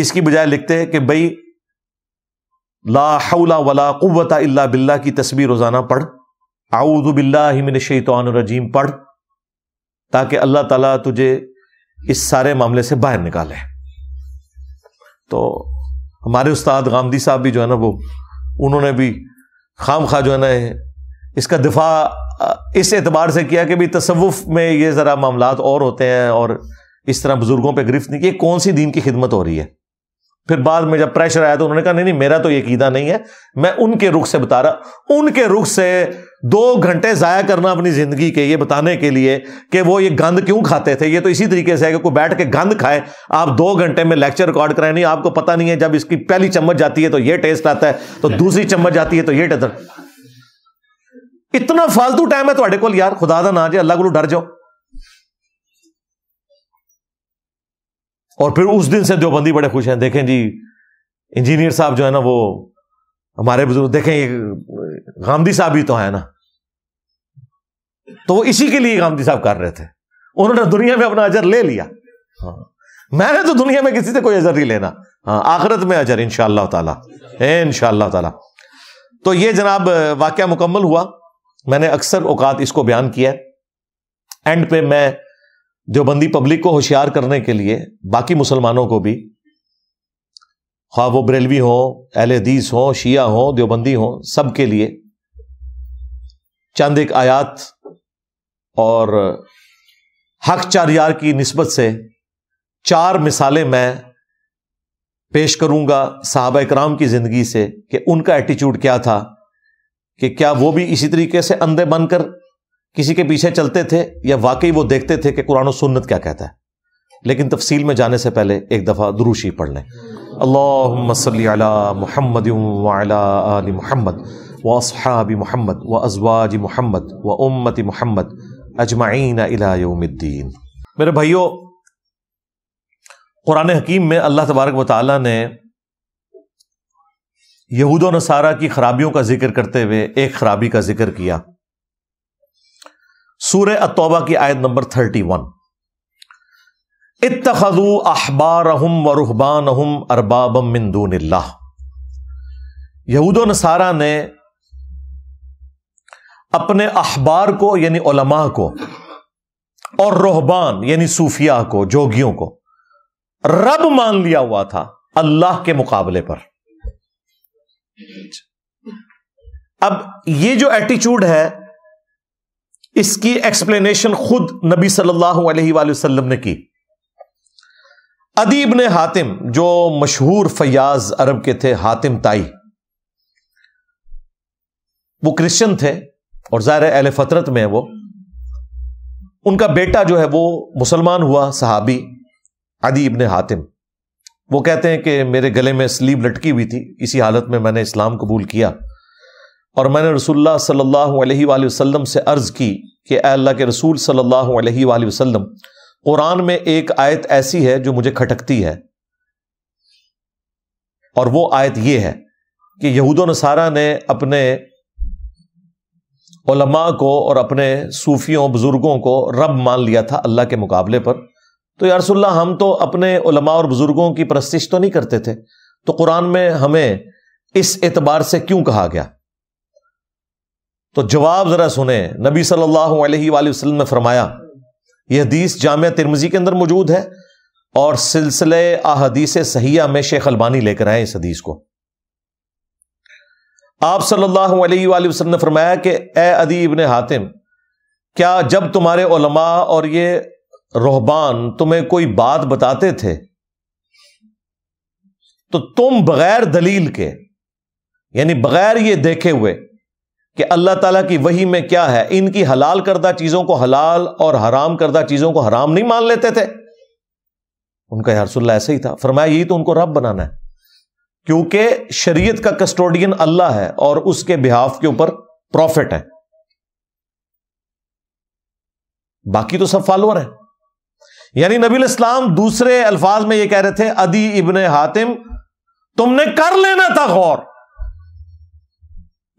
B: इसकी बजाय लिखते हैं कि भाई लाउला वला कुवता इल्ला बिल्ला की तस्वीर रोजाना पढ़ आउद बिल्ला शैतान रजीम पढ़ ताकि अल्लाह तला तुझे इस सारे मामले से बाहर निकाले तो हमारे उस्ताद गांधी साहब भी जो है ना वो उन्होंने भी खाम खा जो है ना इसका दिफा इस एतबार से किया कि भाई तसवुफ में ये ज़रा मामला और होते हैं और इस तरह बुजुर्गों पर गिरफ्त नहीं की कौन सी दीन की खिदमत हो रही है फिर बाद में जब प्रेशर आया तो उन्होंने कहा नहीं नहीं मेरा तो ये कीदा नहीं है मैं उनके रुख से बता रहा उनके रुख से दो घंटे ज़ाया करना अपनी ज़िंदगी के ये बताने के लिए कि वो ये गंद क्यों खाते थे ये तो इसी तरीके से है कि कोई बैठ के गंद खाए आप दो घंटे में लेक्चर रिकॉर्ड कराए नहीं आपको पता नहीं है जब इसकी पहली चम्मच जाती है तो ये टेस्ट आता है तो दूसरी चम्मच जाती है तो ये टेस्ट इतना फालतू टाइम है ਤੁਹਾਡੇ ਕੋਲ ਯਾਰ ਖੁਦਾ ਦਾ ਨਾਂ ਜੇ ਅੱਲਾਹ ਕੋਲੋਂ ਡਰ और फिर उस दिन से जो बंदी बड़े खुश हैं देखें जी इंजीनियर साहब जो है ना वो हमारे बुजुर्ग देखें गांधी साहब ही तो है ना तो वो इसी के लिए गांधी साहब कर रहे थे उन्होंने दुनिया में अपना अजर ले लिया हाँ मैंने तो दुनिया में किसी से कोई अजर नहीं लेना हाँ आखिरत में अजर इन शाह इन ताला तो ये जनाब वाक्य मुकम्मल हुआ मैंने अक्सर औकात इसको बयान किया है एंड पे मैं देवबंदी पब्लिक को होशियार करने के लिए बाकी मुसलमानों को भी हाँ वो बरेलवी हों अहल हदीस हों शिया हों देवबंदी हो सब के लिए चंद एक आयात और हक चार यार की नस्बत से चार मिसालें मैं पेश करूंगा साहब कराम की जिंदगी से कि उनका एटीट्यूड क्या था कि क्या वो भी इसी तरीके से अंधे बनकर किसी के पीछे चलते थे या वाकई वो देखते थे कि कुरान सुन्नत क्या कहता है लेकिन तफसील में जाने से पहले एक दफ़ा दुरूशी पढ़ लें अल्लाह मोहम्मद आल महमद व असहाबी मोहम्मद व अजवाज महमद व उम्मती महमद अजमाइन अलाउमद्दीन मेरे भाइयों कुरान हकीम में अल्लाह तबारक वाली ने यहूद नसारा की खराबियों का जिक्र करते हुए एक खराबी का जिक्र किया सूर्य अतौबा की आयत नंबर थर्टी वन इतखजू अहबार व रुहबान हम अरबाबम मिंदून यहूद नसारा ने अपने अहबार को यानी ओलमा को और रोहबान यानी सूफिया को जोगियों को रब मान लिया हुआ था अल्लाह के मुकाबले पर अब ये जो एटीट्यूड है इसकी एक्सप्लेनेशन खुद नबी सल्लल्लाहु अलैहि वसल्लम ने की अदीब ने हातिम जो मशहूर फयाज अरब के थे हातिम ताई वो क्रिश्चियन थे और ज़ाहिर अहल फतरत में है वो उनका बेटा जो है वो मुसलमान हुआ सहाबी अदीब ने हातिम वो कहते हैं कि मेरे गले में स्लीब लटकी हुई थी इसी हालत में मैंने इस्लाम कबूल किया और मैंने रसुल्ला सल्लल्लाहु अलैहि वसल्लम से अर्ज़ की कि अल्लाह के रसूल सल्लल्लाहु अलैहि वसल्लम कुरान में एक आयत ऐसी है जो मुझे खटकती है और वो आयत ये है कि यहूद नसारा ने अपने को और अपने सूफियों बुज़ुर्गों को रब मान लिया था अल्लाह के मुकाबले पर तो यारसोल्ला हम तो अपने उलमा और बुजुर्गों की परस्तिश तो नहीं करते थे तो कुरान में हमें इस एतबार से क्यों कहा गया तो जवाब जरा सुने नबी सल्लल्लाहु अलैहि वसल्लम ने फरमाया यह हदीस जाम तिरमजी के अंदर मौजूद है और सिलसिले अहदीस सहिया में शेख अलबानी लेकर आए इस हदीस को आप सल्लल्लाहु अलैहि ने फरमाया कि ए अदी ने हातिम क्या जब तुम्हारे ओलमा और ये रोहबान तुम्हें कोई बात बताते थे तो तुम बगैर दलील के यानी बगैर ये देखे हुए कि अल्लाह ताला की वही में क्या है इनकी हलाल करदा चीजों को हलाल और हराम करदा चीजों को हराम नहीं मान लेते थे उनका हरसुल्ला ऐसे ही था फरमाया यही तो उनको रब बनाना है क्योंकि शरीयत का कस्टोडियन अल्लाह है और उसके बिहाफ के ऊपर प्रॉफिट है बाकी तो सब फॉलोअर हैं यानी नबी इस्लाम दूसरे अल्फाज में यह कह रहे थे अदी इबन हातिम तुमने कर लेना था गौर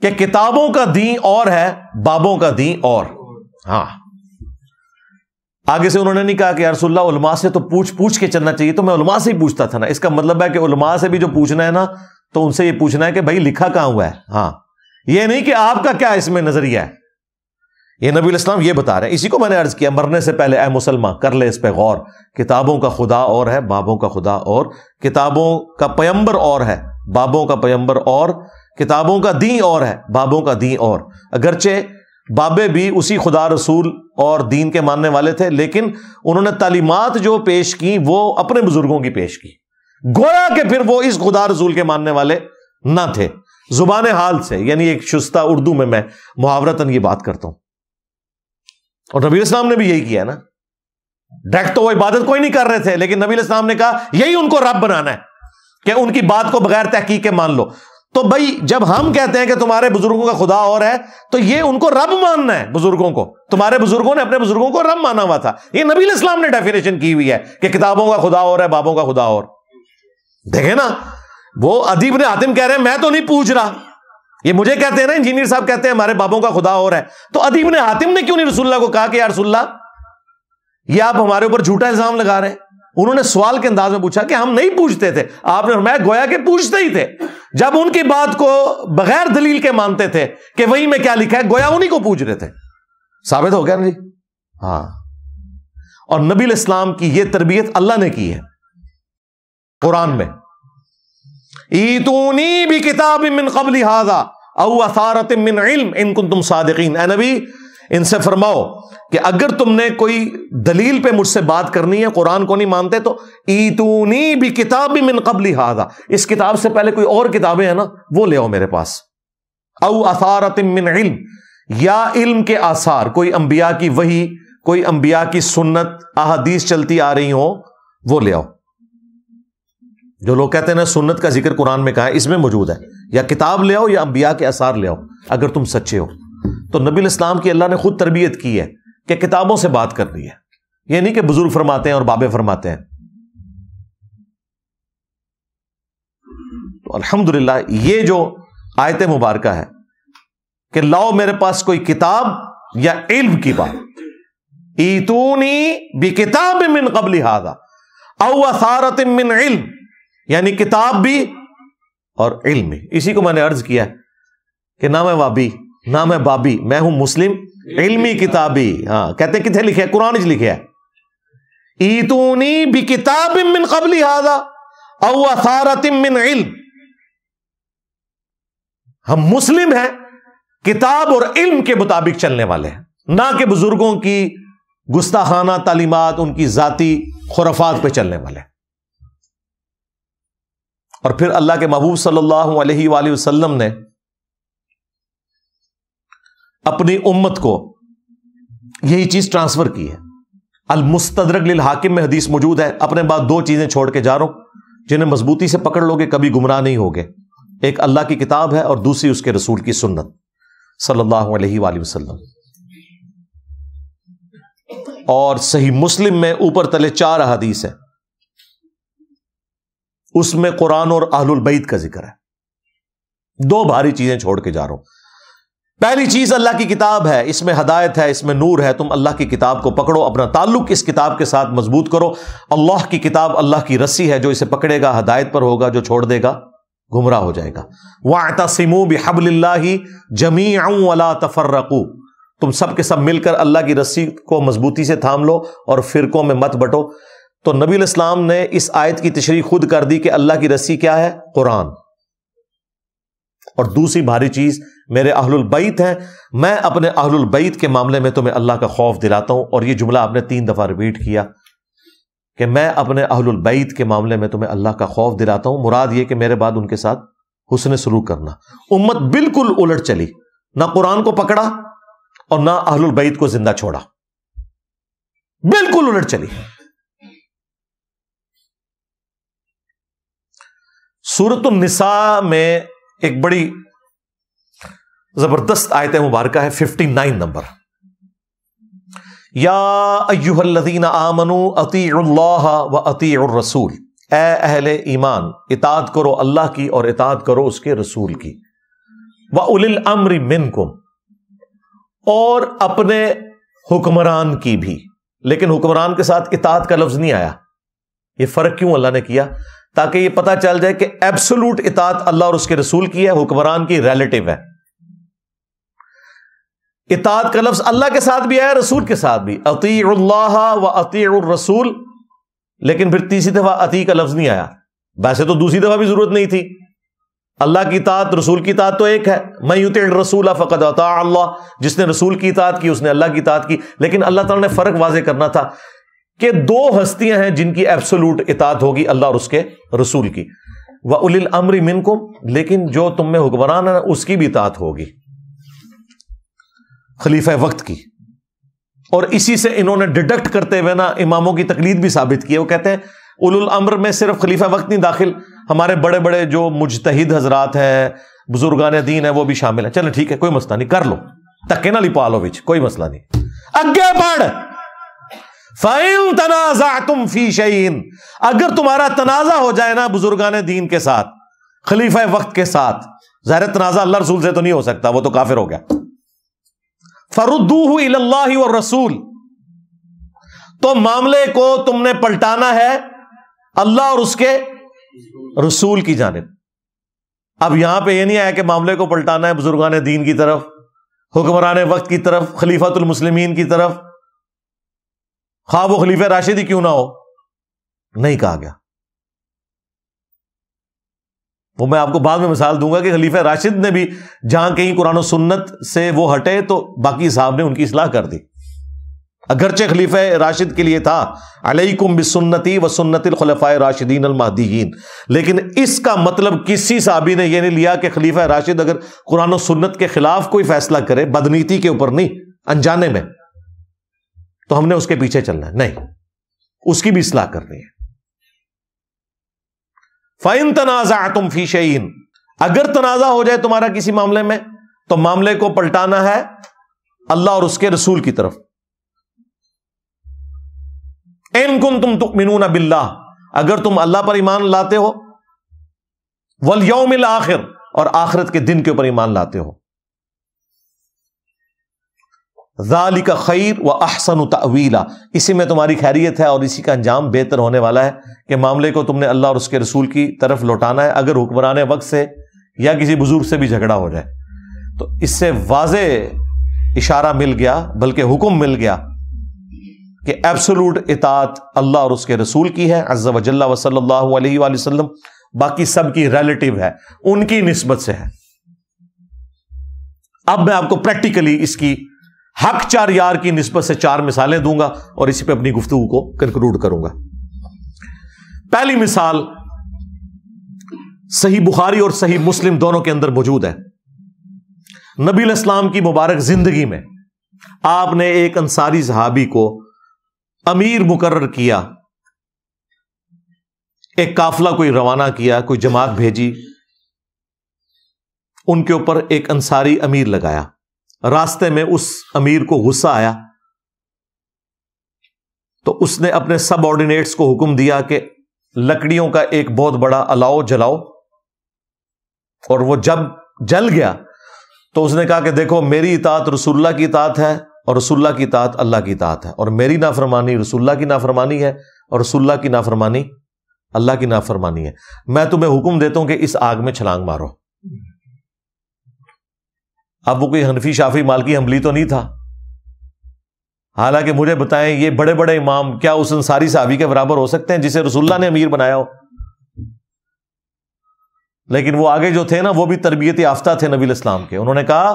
B: कि किताबों का दी और है बाबों का दी और हाँ आगे से उन्होंने नहीं कहा कि अरसुल्ला उलमा से तो पूछ पूछ के चलना चाहिए तो मैं उलमा से ही पूछता था ना इसका मतलब है कि उलमा से भी जो पूछना है ना तो उनसे यह पूछना है कि भाई लिखा कहां हुआ है हाँ ये नहीं कि आपका क्या इसमें नजरिया है ये नबी इस्लाम ये बता रहे हैं इसी को मैंने अर्ज किया मरने से पहले ए मुसलमान कर ले इस पर गौर किताबों का खुदा और है बाबों का खुदा और किताबों का पयंबर और है बाबों का पयंबर और किताबों का दी और है बाबों का दी और अगरचे बाबे भी उसी खुदा रसूल और दीन के मानने वाले थे लेकिन उन्होंने तालीमत जो पेश की वो अपने बुजुर्गों की पेश की गोया कि फिर वो इस खुदा रसूल के मानने वाले ना थे जुबान हाल से यानी एक शुस्ता उर्दू में मैं मुहावरतन ये बात करता हूं और नबी इस्लाम ने भी यही किया ना डायरेक्ट तो वो इबादत कोई नहीं कर रहे थे लेकिन नबी इस्लाम ने कहा यही उनको रब बनाना है कि उनकी बात को बगैर तहकी के मान लो तो भाई जब हम कहते हैं कि तुम्हारे बुजुर्गों का खुदा और है तो ये उनको रब मानना है बुजुर्गों को तुम्हारे बुजुर्गों ने अपने बुजुर्गों को रब माना हुआ था ये नबी इस्लाम ने डेफिनेशन की हुई है कि किताबों का खुदा और है बाबों का खुदा और देखे ना वो अदीब ने हातिम कह रहे हैं मैं तो नहीं पूछ रहा ये मुझे कहते हैं ना इंजीनियर साहब कहते हैं हमारे बाबों का खुदा और है तो अदीब ने हातिम ने क्यों नहीं रसुल्ला को कहा कि यार रसुल्ला ये आप हमारे ऊपर झूठा इल्जाम लगा रहे हैं उन्होंने सवाल के अंदाज में पूछा कि हम नहीं पूछते थे आपने मैं गोया के पूछते ही थे जब उनकी बात को बगैर दलील के मानते थे कि वही में क्या लिखा है गोया उन्हीं को पूछ रहे थे साबित हो गया ना जी हाँ और नबी इस्लाम की यह तरबियत अल्लाह ने की है कुरान में ईतूनी भी किताब मिन कबल हाजा असारत मिन इल्म इनकुन तुम सादकिन नबी इनसे फरमाओ कि अगर तुमने कोई दलील पे मुझसे बात करनी है कुरान को नहीं मानते तो ईतूनी भी किताब भी मिन कबली हाजा इस किताब से पहले कोई और किताबें हैं ना वो ले आओ मेरे पास अउ असारत मिन इल्म या इल्म के आसार कोई अंबिया की वही कोई अंबिया की सुन्नत अहदीस चलती आ रही हो वो ले आओ जो लोग कहते हैं ना सुन्नत का जिक्र कुरान में कहा है इसमें मौजूद है या किताब ले आओ या अम्बिया के आसार ले आओ अगर तुम सच्चे हो तो नबी इस्लाम की अल्लाह ने खुद तरबियत की है कि किताबों से बात करनी है ये नहीं कि बुजुर्ग फरमाते हैं और बाबे फरमाते हैं तो अल्हम्दुलिल्लाह ये जो आयत मुबारक है कि लाओ मेरे पास कोई किताब या इल्म की बात ईतूनी बी किताब मिन कबली हादा अवसारत मिन इल्म यानी किताब भी और इल्म भी इसी को मैंने अर्ज किया कि ना मैं वाबी ना मैं बाबी मैं हूं मुस्लिम इल्मी किताबी हाँ कहते हैं कितने लिखे है कुरान च लिखे है ईतूनी भी किताब मिन कबली हादा अवसारतिम इल्म हम मुस्लिम हैं किताब और इल्म के मुताबिक चलने वाले हैं ना कि बुजुर्गों की गुस्ताखाना तालीमत उनकी जाति खुराफात पे चलने वाले हैं और फिर अल्लाह के महबूब सल्लल्लाहु अलैहि वसल्लम ने अपनी उम्मत को यही चीज ट्रांसफर की है अल मुस्तदरक लिल हाकिम में हदीस मौजूद है अपने बाद दो चीजें छोड़ के जा रहा हूं जिन्हें मजबूती से पकड़ लोगे कभी गुमराह नहीं होगे एक अल्लाह की किताब है और दूसरी उसके रसूल की सुन्नत सल्लल्लाहु अलैहि वसल्लम और सही मुस्लिम में ऊपर तले चार हदीस है उसमें कुरान और आहलबैत का जिक्र है दो भारी चीजें छोड़ के जा रहा हूं पहली चीज अल्लाह की किताब है इसमें हदायत है इसमें नूर है तुम अल्लाह की किताब को पकड़ो अपना ताल्लुक इस किताब के साथ मजबूत करो अल्लाह की किताब अल्लाह की रस्सी है जो इसे पकड़ेगा हदायत पर होगा जो छोड़ देगा गुमराह हो जाएगा वाता सिमू बिहबल्ला जमी अला तफर्रकू तुम सबके सब मिलकर अल्लाह की रस्सी को मजबूती से थाम लो और फिरकों में मत बटो तो नबी इस्लाम ने इस आयत की तशरी खुद कर दी कि अल्लाह की रस्सी क्या है कुरान और दूसरी भारी चीज मेरे अहलुलबैत हैं मैं अपने अहलुलबैत के मामले में तुम्हें अल्लाह का खौफ दिलाता हूं और यह जुमला आपने तीन दफा रिपीट किया कि मैं अपने अहलुलबैत के मामले में तुम्हें अल्लाह का खौफ दिलाता हूं मुराद ये कि मेरे बाद उनके साथ हुसन सलूक करना उम्मत बिल्कुल उलट चली ना कुरान को पकड़ा और ना अहलुलबैत को जिंदा छोड़ा बिल्कुल उलट चली सूरत में एक बड़ी जबरदस्त आयत मुबारक है फिफ्टी नाइन नंबर या अयुहल्लदीन आमनु अती व अती रसूल ए ईमान इताद करो अल्लाह की और इताद करो उसके रसूल की व उलिल अम्र मिनकुम और अपने हुक्मरान की भी लेकिन हुक्मरान के साथ इताद का लफ्ज नहीं आया ये फर्क क्यों अल्लाह ने किया ताकि ये पता चल जाए कि एब्सोलूट इतात अल्लाह और उसके रसूल की है हुक्मरान की रिलेटिव है इतात का लफ्ज अल्लाह के साथ भी आया रसूल के साथ भी अती व अती रसूल लेकिन फिर तीसरी दफा अती का लफ्ज नहीं आया वैसे तो दूसरी दफा भी जरूरत नहीं थी अल्लाह की तात रसूल की तात तो एक है मैं यूते रसूल फ़कत अल्लाह जिसने रसूल की तात की उसने अल्लाह की तात की लेकिन अल्लाह तला ने फर्क वाजे करना था कि दो हस्तियां हैं जिनकी एब्सोलूट इतात होगी अल्लाह और उसके रसूल की वह उलिल अमरी मिन लेकिन जो तुम में हुक्मरान है उसकी भी इतात होगी खलीफा वक्त की और इसी से इन्होंने डिडक्ट करते हुए ना इमामों की तकलीद भी साबित की है वो कहते हैं उलुल अम्र में सिर्फ खलीफा वक्त नहीं दाखिल हमारे बड़े बड़े जो मुजतहिद हजरात हैं बुजुर्गान दीन है वो भी शामिल है चलो ठीक है कोई मसला नहीं कर लो तके ना लिपालो बिच कोई मसला नहीं अगे बढ़ फ़ैन तनाजा तुम फी शहीन अगर तुम्हारा तनाजा हो जाए ना बुजुर्गान दीन के साथ खलीफा वक्त के साथ जहर तनाजा अल्लाह रसूल से तो नहीं हो सकता वो तो काफिर हो गया फरुद्दूह इल्लाह और रसूल तो मामले को तुमने पलटाना है अल्लाह और उसके रसूल की जानब अब यहां पर यह नहीं आया कि मामले को पलटाना है बुजुर्गान दीन की तरफ हुक्मरान वक्त की तरफ खलीफातुल की तरफ खा वो खलीफे राशिद ही क्यों ना हो नहीं कहा गया वो मैं आपको बाद में मिसाल दूंगा कि खलीफे राशिद ने भी जहां कहीं कुरान सुन्नत से वो हटे तो बाकी साहब ने उनकी इसलाह कर दी अगरचे खलीफे राशिद के लिए था अलैकुम बिसन्नति व सुन्नतिल खलफाए राशिदीन अल अलमहदीन लेकिन इसका मतलब किसी साहबी ने यह नहीं लिया कि खलीफा राशिद अगर कुरान सुन्नत के खिलाफ कोई फैसला करे बदनीति के ऊपर नहीं अनजाने में तो हमने उसके पीछे चलना है नहीं उसकी भी सलाह करनी है फाइन तनाजा तुम फी अगर तनाजा हो जाए तुम्हारा किसी मामले में तो मामले को पलटाना है अल्लाह और उसके रसूल की तरफ एनकुन तुम मिनू बिल्ला अगर तुम अल्लाह पर ईमान लाते हो वल यौमिल आखिर और आखिरत के दिन के ऊपर ईमान लाते हो जाली का खैर व अहसन तवीला इसी में तुम्हारी खैरियत है और इसी का अंजाम बेहतर होने वाला है कि मामले को तुमने अल्लाह और उसके रसूल की तरफ लौटाना है अगर हुक्मरान वक्त से या किसी बुजुर्ग से भी झगड़ा हो जाए तो इससे वाज इशारा मिल गया बल्कि हुक्म मिल गया कि एब्सोलूट इतात अल्लाह और उसके रसूल की है अज्जा वजल्ला वसल्ला वसलम बाकी सबकी रिलेटिव है उनकी नस्बत से है अब मैं आपको प्रैक्टिकली इसकी हक चार यार की नस्बत से चार मिसालें दूंगा और इसी पर अपनी गुफ्तु को कंक्लूड करूंगा पहली मिसाल सही बुखारी और सही मुस्लिम दोनों के अंदर मौजूद है नबी इस्लाम की मुबारक जिंदगी में आपने एक अंसारी जहाबी को अमीर मुकर्र किया एक काफिला कोई रवाना किया कोई जमात भेजी उनके ऊपर एक अंसारी अमीर लगाया रास्ते में उस अमीर को गुस्सा आया तो उसने अपने सब ऑर्डिनेट्स को हुक्म दिया कि लकड़ियों का एक बहुत बड़ा अलाव जलाओ और वो जब जल गया तो उसने कहा कि देखो मेरी इतात रसुल्ला की तात है और रसुल्ला की तात अल्लाह की तात है और मेरी नाफरमानी रसुल्ला की नाफरमानी है और रसुल्ला की नाफरमानी अल्लाह की नाफरमानी है मैं तुम्हें हुक्म देता हूं कि इस आग में छलांग मारो अब वो कोई हनफी शाफी माल की हमली तो नहीं था हालांकि मुझे बताएं ये बड़े बड़े इमाम क्या उस अंसारी साहबी के बराबर हो सकते हैं जिसे रसुल्ला ने अमीर बनाया हो लेकिन वो आगे जो थे ना वो भी तरबियत याफ्ता थे नबील इस्लाम के उन्होंने कहा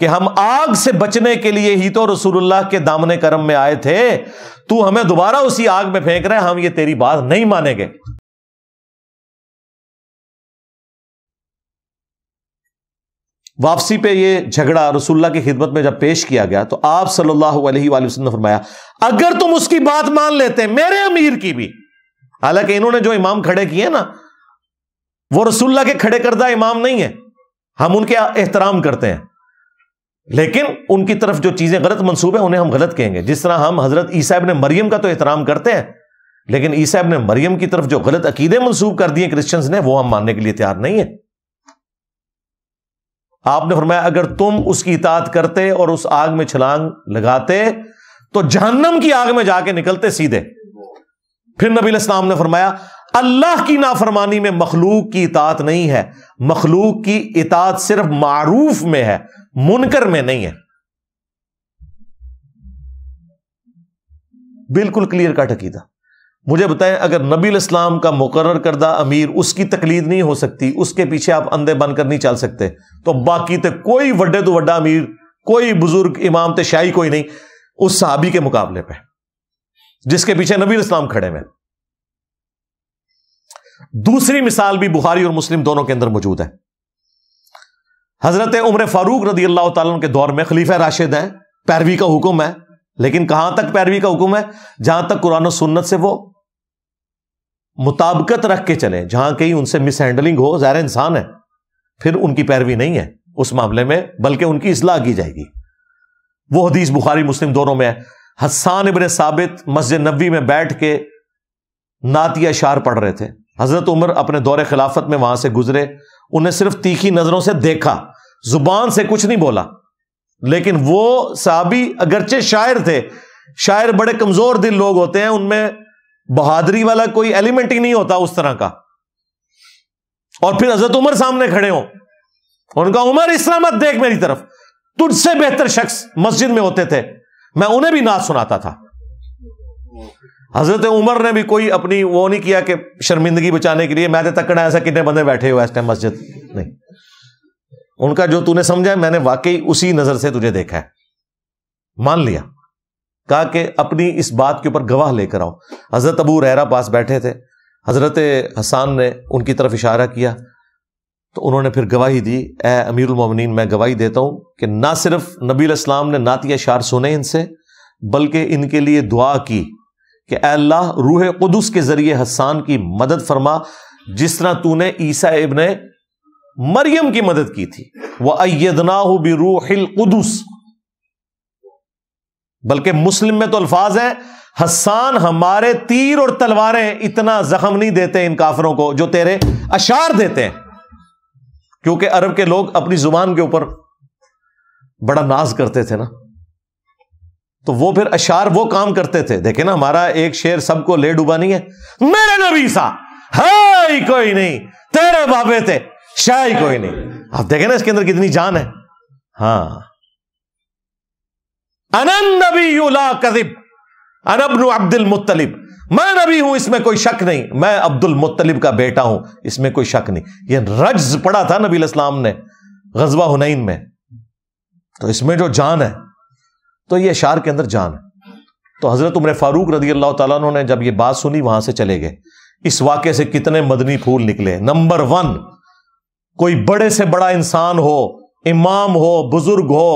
B: कि हम आग से बचने के लिए ही तो रसूलुल्लाह के दामने करम में आए थे तू हमें दोबारा उसी आग में फेंक रहे हम ये तेरी बात नहीं मानेंगे वापसी पे ये झगड़ा रसुल्ला की खिदमत में जब पेश किया गया तो आप सल्लल्लाहु अलैहि वसल्लम ने फरमाया अगर तुम उसकी बात मान लेते मेरे अमीर की भी हालांकि इन्होंने जो इमाम खड़े किए ना वो रसुल्ला के खड़े करदा इमाम नहीं है हम उनके एहतराम करते हैं लेकिन उनकी तरफ जो चीजें गलत मनसूब है उन्हें हम गलत कहेंगे जिस तरह हम हजरत ईसाब ने मरियम का तो एहतराम करते हैं लेकिन ईसाब ने मरियम की तरफ जो गलत अकीदे मनसूब कर दिए क्रिश्चियंस ने वो हम मानने के लिए तैयार नहीं है आपने फरमाया अगर तुम उसकी इतात करते और उस आग में छलांग लगाते तो जहन्नम की आग में जाके निकलते सीधे फिर नबी इस्लाम ने फरमाया अल्लाह की नाफरमानी में मखलूक की इतात नहीं है मखलूक की इतात सिर्फ मारूफ में है मुनकर में नहीं है बिल्कुल क्लियर कट अकीदा मुझे बताएं अगर नबी इस्लाम का मुकर करदा अमीर उसकी तकलीद नहीं हो सकती उसके पीछे आप अंधे बनकर नहीं चल सकते तो बाकी तो कोई वड्डे तो वड्डा अमीर कोई बुजुर्ग इमाम तो शाही कोई नहीं उस साहबी के मुकाबले पर जिसके पीछे नबी इस्लाम खड़े हुए दूसरी मिसाल भी बुहारी और मुस्लिम दोनों के अंदर मौजूद है हजरत उम्र फारूक रदी अल्लाह तला के दौर में खलीफा राशिद हैं पैरवी का हुक्म है लेकिन कहां तक पैरवी का हुक्म है जहां तक कुरान सुन्नत से वो मुताबकत रख के चले जहां कहीं उनसे मिसहैंडलिंग हो ज़ाहिर इंसान है फिर उनकी पैरवी नहीं है उस मामले में बल्कि उनकी इजलाह की जाएगी वो हदीस बुखारी मुस्लिम दोनों में है हसान इबन साबित मस्जिद नबी में बैठ के नातिया शार पढ़ रहे थे हजरत उमर अपने दौरे खिलाफत में वहां से गुजरे उन्हें सिर्फ तीखी नजरों से देखा जुबान से कुछ नहीं बोला लेकिन वो साबी अगरचे शायर थे शायर बड़े कमजोर दिल लोग होते हैं उनमें बहादरी वाला कोई एलिमेंट ही नहीं होता उस तरह का और फिर हजरत उमर सामने खड़े हो उनका उमर इस्लामत देख मेरी तरफ तुझसे बेहतर शख्स मस्जिद में होते थे मैं उन्हें भी ना सुनाता था हजरत उमर ने भी कोई अपनी वो नहीं किया कि शर्मिंदगी बचाने के लिए मैं तो तकड़ा ऐसा कितने बंदे बैठे हुए इस टाइम मस्जिद नहीं उनका जो तूने समझा मैंने वाकई उसी नजर से तुझे देखा है मान लिया कहा कि अपनी इस बात के ऊपर गवाह लेकर आओ हज़रत अबू रहरा पास बैठे थे हज़रत हसान ने उनकी तरफ इशारा किया तो उन्होंने फिर गवाही दी ए अमीरमिन मैं गवाही देता हूं कि ना सिर्फ नबी इस्लाम ने नातिया शार सुने इनसे बल्कि इनके लिए दुआ की कि अल्लाह रूह कदस के ज़रिए हसान की मदद फरमा जिस तरह तू ने ईसा इबन मरियम की मदद की थी वह अयदना बिरूहिल कदस बल्कि मुस्लिम में तो अल्फाज है हसान हमारे तीर और तलवारें इतना जख्म नहीं देते इन काफरों को जो तेरे अशार देते हैं क्योंकि अरब के लोग अपनी जुबान के ऊपर बड़ा नाज करते थे ना तो वो फिर अशार वो काम करते थे देखे ना हमारा एक शेर सबको ले डूबा है मेरे नबी सा है कोई नहीं तेरे बाबे थे शाही कोई नहीं आप देखे ना इसके अंदर कितनी जान है हाँ अनन अनबन अब्दुल मुत्तलिब मैं नबी हूं इसमें कोई शक नहीं मैं अब्दुल मुत्तलिब का बेटा हूं इसमें कोई शक नहीं यह रज्ज पड़ा था नबी इस्लाम ने गजबा हुनैन में तो इसमें जो जान है तो ये शार के अंदर जान है तो हजरत उम्र फारूक रदी अल्लाह तु ने जब ये बात सुनी वहां से चले गए इस वाक्य से कितने मदनी फूल निकले नंबर वन कोई बड़े से बड़ा इंसान हो इमाम हो बुजुर्ग हो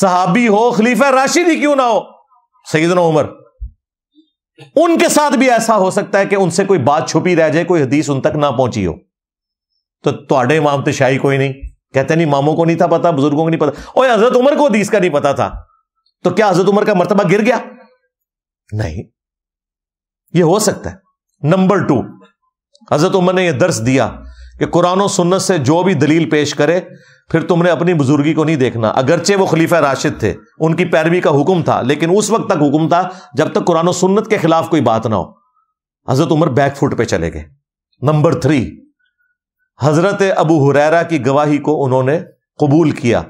B: सहाबी हो खलीफा राशिद ही क्यों ना हो सईदन उमर उनके साथ भी ऐसा हो सकता है कि उनसे कोई बात छुपी रह जाए कोई हदीस उन तक ना पहुंची हो तो थोड़े इमाम तो शाही कोई नहीं कहते नहीं मामों को नहीं था पता बुजुर्गों को नहीं पता और हजरत उमर को हदीस का नहीं पता था तो क्या हजरत उम्र का मरतबा गिर गया नहीं यह हो सकता है नंबर टू हजरत उमर ने यह दर्श दिया कि कुरान सुन्नत से जो भी दलील पेश करे फिर तुमने अपनी बुजुर्गी को नहीं देखना अगरचे वो खलीफा राशिद थे उनकी पैरवी का हुक्म था लेकिन उस वक्त तक हुक्म था जब तक कुरान सुन्नत के खिलाफ कोई बात ना हो हजरत उमर बैक फुट पे चले गए नंबर थ्री हजरत अबू हुरैरा की गवाही को उन्होंने कबूल किया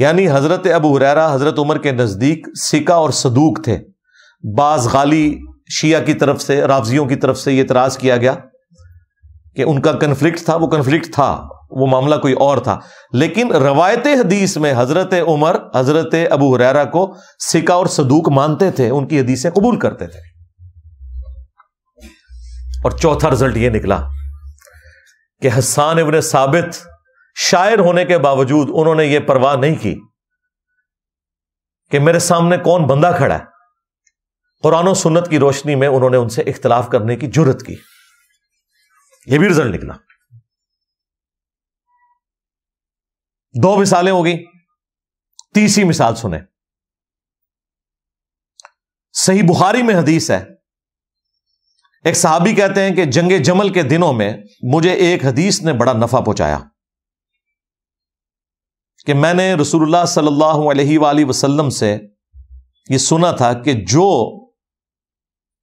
B: यानी हजरत अबू हुरैरा हजरत उमर के नज़दीक सिका और सदूक थे बाज गाली शिया की तरफ से रावजियों की तरफ से ये इतराज़ किया गया कि उनका कन्फ्लिक्ट था वो कन्फ्लिक्ट था वो मामला कोई और था लेकिन रवायत हदीस में हजरत उमर हजरत अबू हुरैरा को सिका और सदूक मानते थे उनकी हदीसें कबूल करते थे और चौथा रिजल्ट ये निकला कि हसान इबन साबित शायर होने के बावजूद उन्होंने ये परवाह नहीं की कि मेरे सामने कौन बंदा खड़ा है कुरान सुन्नत की रोशनी में उन्होंने उनसे इख्तलाफ करने की जरूरत की यह भी रिजल्ट निकला दो मिसालें होगी तीसरी मिसाल सुने सही बुखारी में हदीस है एक साहबी कहते हैं कि जंगे जमल के दिनों में मुझे एक हदीस ने बड़ा नफा पहुंचाया कि मैंने रसूलुल्लाह सल्लल्लाहु अलैहि वसल्लम से यह सुना था कि जो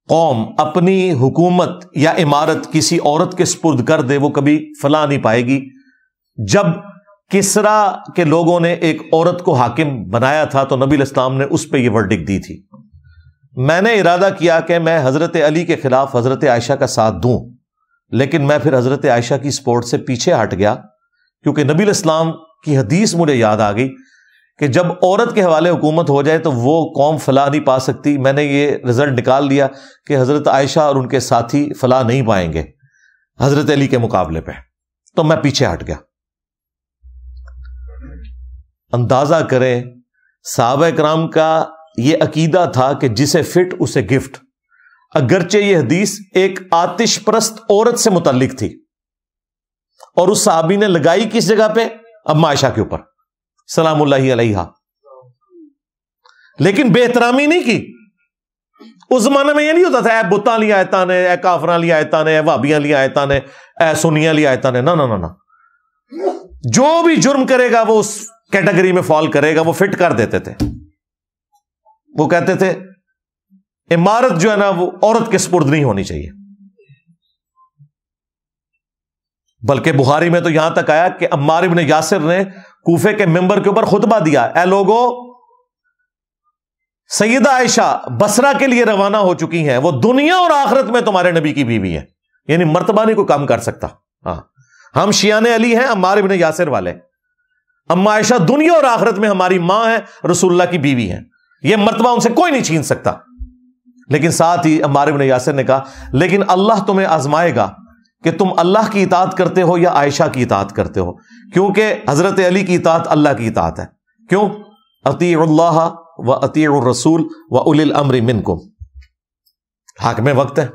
B: कौम अपनी हुकूमत या इमारत किसी औरत के स्पुर्द कर दे वो कभी फला नहीं पाएगी जब किसरा के लोगों ने एक औरत को हाकिम बनाया था तो नबी इस्लाम ने उस पर यह वर्डिक दी थी मैंने इरादा किया कि मैं हज़रत अली के ख़िलाफ़ हज़रत आयशा का साथ दूं लेकिन मैं फिर हज़रत आयशा की स्पोर्ट से पीछे हट गया क्योंकि नबी इस्लाम की हदीस मुझे याद आ गई कि जब औरत के हवाले हुकूमत हो जाए तो वो कौम फला नहीं पा सकती मैंने ये रिज़ल्ट निकाल लिया कि हज़रत आयशा और उनके साथी फला नहीं पाएंगे हज़रत अली के मुकाबले पर तो मैं पीछे हट गया अंदाज़ा करें साहब कराम का यह अकीदा था कि जिसे फिट उसे गिफ्ट अगरचे यह हदीस एक आतिश परस्त औरत से मुतलिक थी और उस साहबी ने लगाई किस जगह पर अब मायशा के ऊपर सलाम लेकिन बेहतरामी नहीं की उस जमाने में यह नहीं होता था ए बुता लिया आयता ने ए काफर लिया आयता ने भाबिया लिया आयता ने ए सोनिया लिया आयता ने ना ना ना ना जो भी जुर्म करेगा वो उस कैटेगरी में फॉल करेगा वो फिट कर देते थे वो कहते थे इमारत जो है ना वो औरत के स्पुर्द नहीं होनी चाहिए बल्कि बुहारी में तो यहां तक आया कि अम्मार इबन यासिर ने कूफे के मेंबर के ऊपर खुतबा दिया ए लोगो सईदा आयशा बसरा के लिए रवाना हो चुकी हैं वो दुनिया और आखिरत में तुम्हारे नबी की बीवी है यानी मर्तबा नहीं कोई काम कर सकता हाँ हम शियाने अली हैं अम्मार इबन यासिर वाले अम्मा दुनिया और आखिरत में हमारी मां है रसुल्ला की बीवी है यह मरतबा उनसे कोई नहीं छीन सकता लेकिन साथ ही अम्मार इबन यासर ने कहा लेकिन अल्लाह तुम्हें आजमाएगा कि तुम अल्लाह की इतात करते हो या आयशा की इतात करते हो क्योंकि हजरत अली की इतात अल्लाह की इतात है क्यों अतील्लाह व अती रसूल व उल अमर मिन को हाक में वक्त है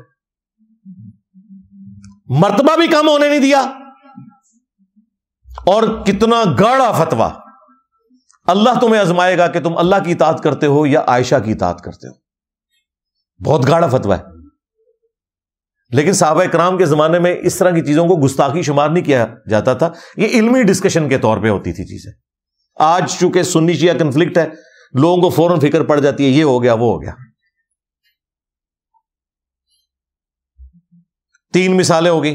B: मरतबा भी कम होने नहीं दिया और कितना गाढ़ा फतवा अल्लाह तुम्हें आजमाएगा कि तुम अल्लाह की इतात करते हो या आयशा की इतात करते हो बहुत गाढ़ा फतवा है लेकिन साहब कराम के जमाने में इस तरह की चीजों को गुस्ताखी शुमार नहीं किया जाता था यह इलमी डिस्कशन के तौर पर होती थी चीजें आज चूंकि सुन्नी चाहिए कंफ्लिक्ट है लोगों को फौरन फिक्र पड़ जाती है ये हो गया वो हो गया तीन मिसालें होगी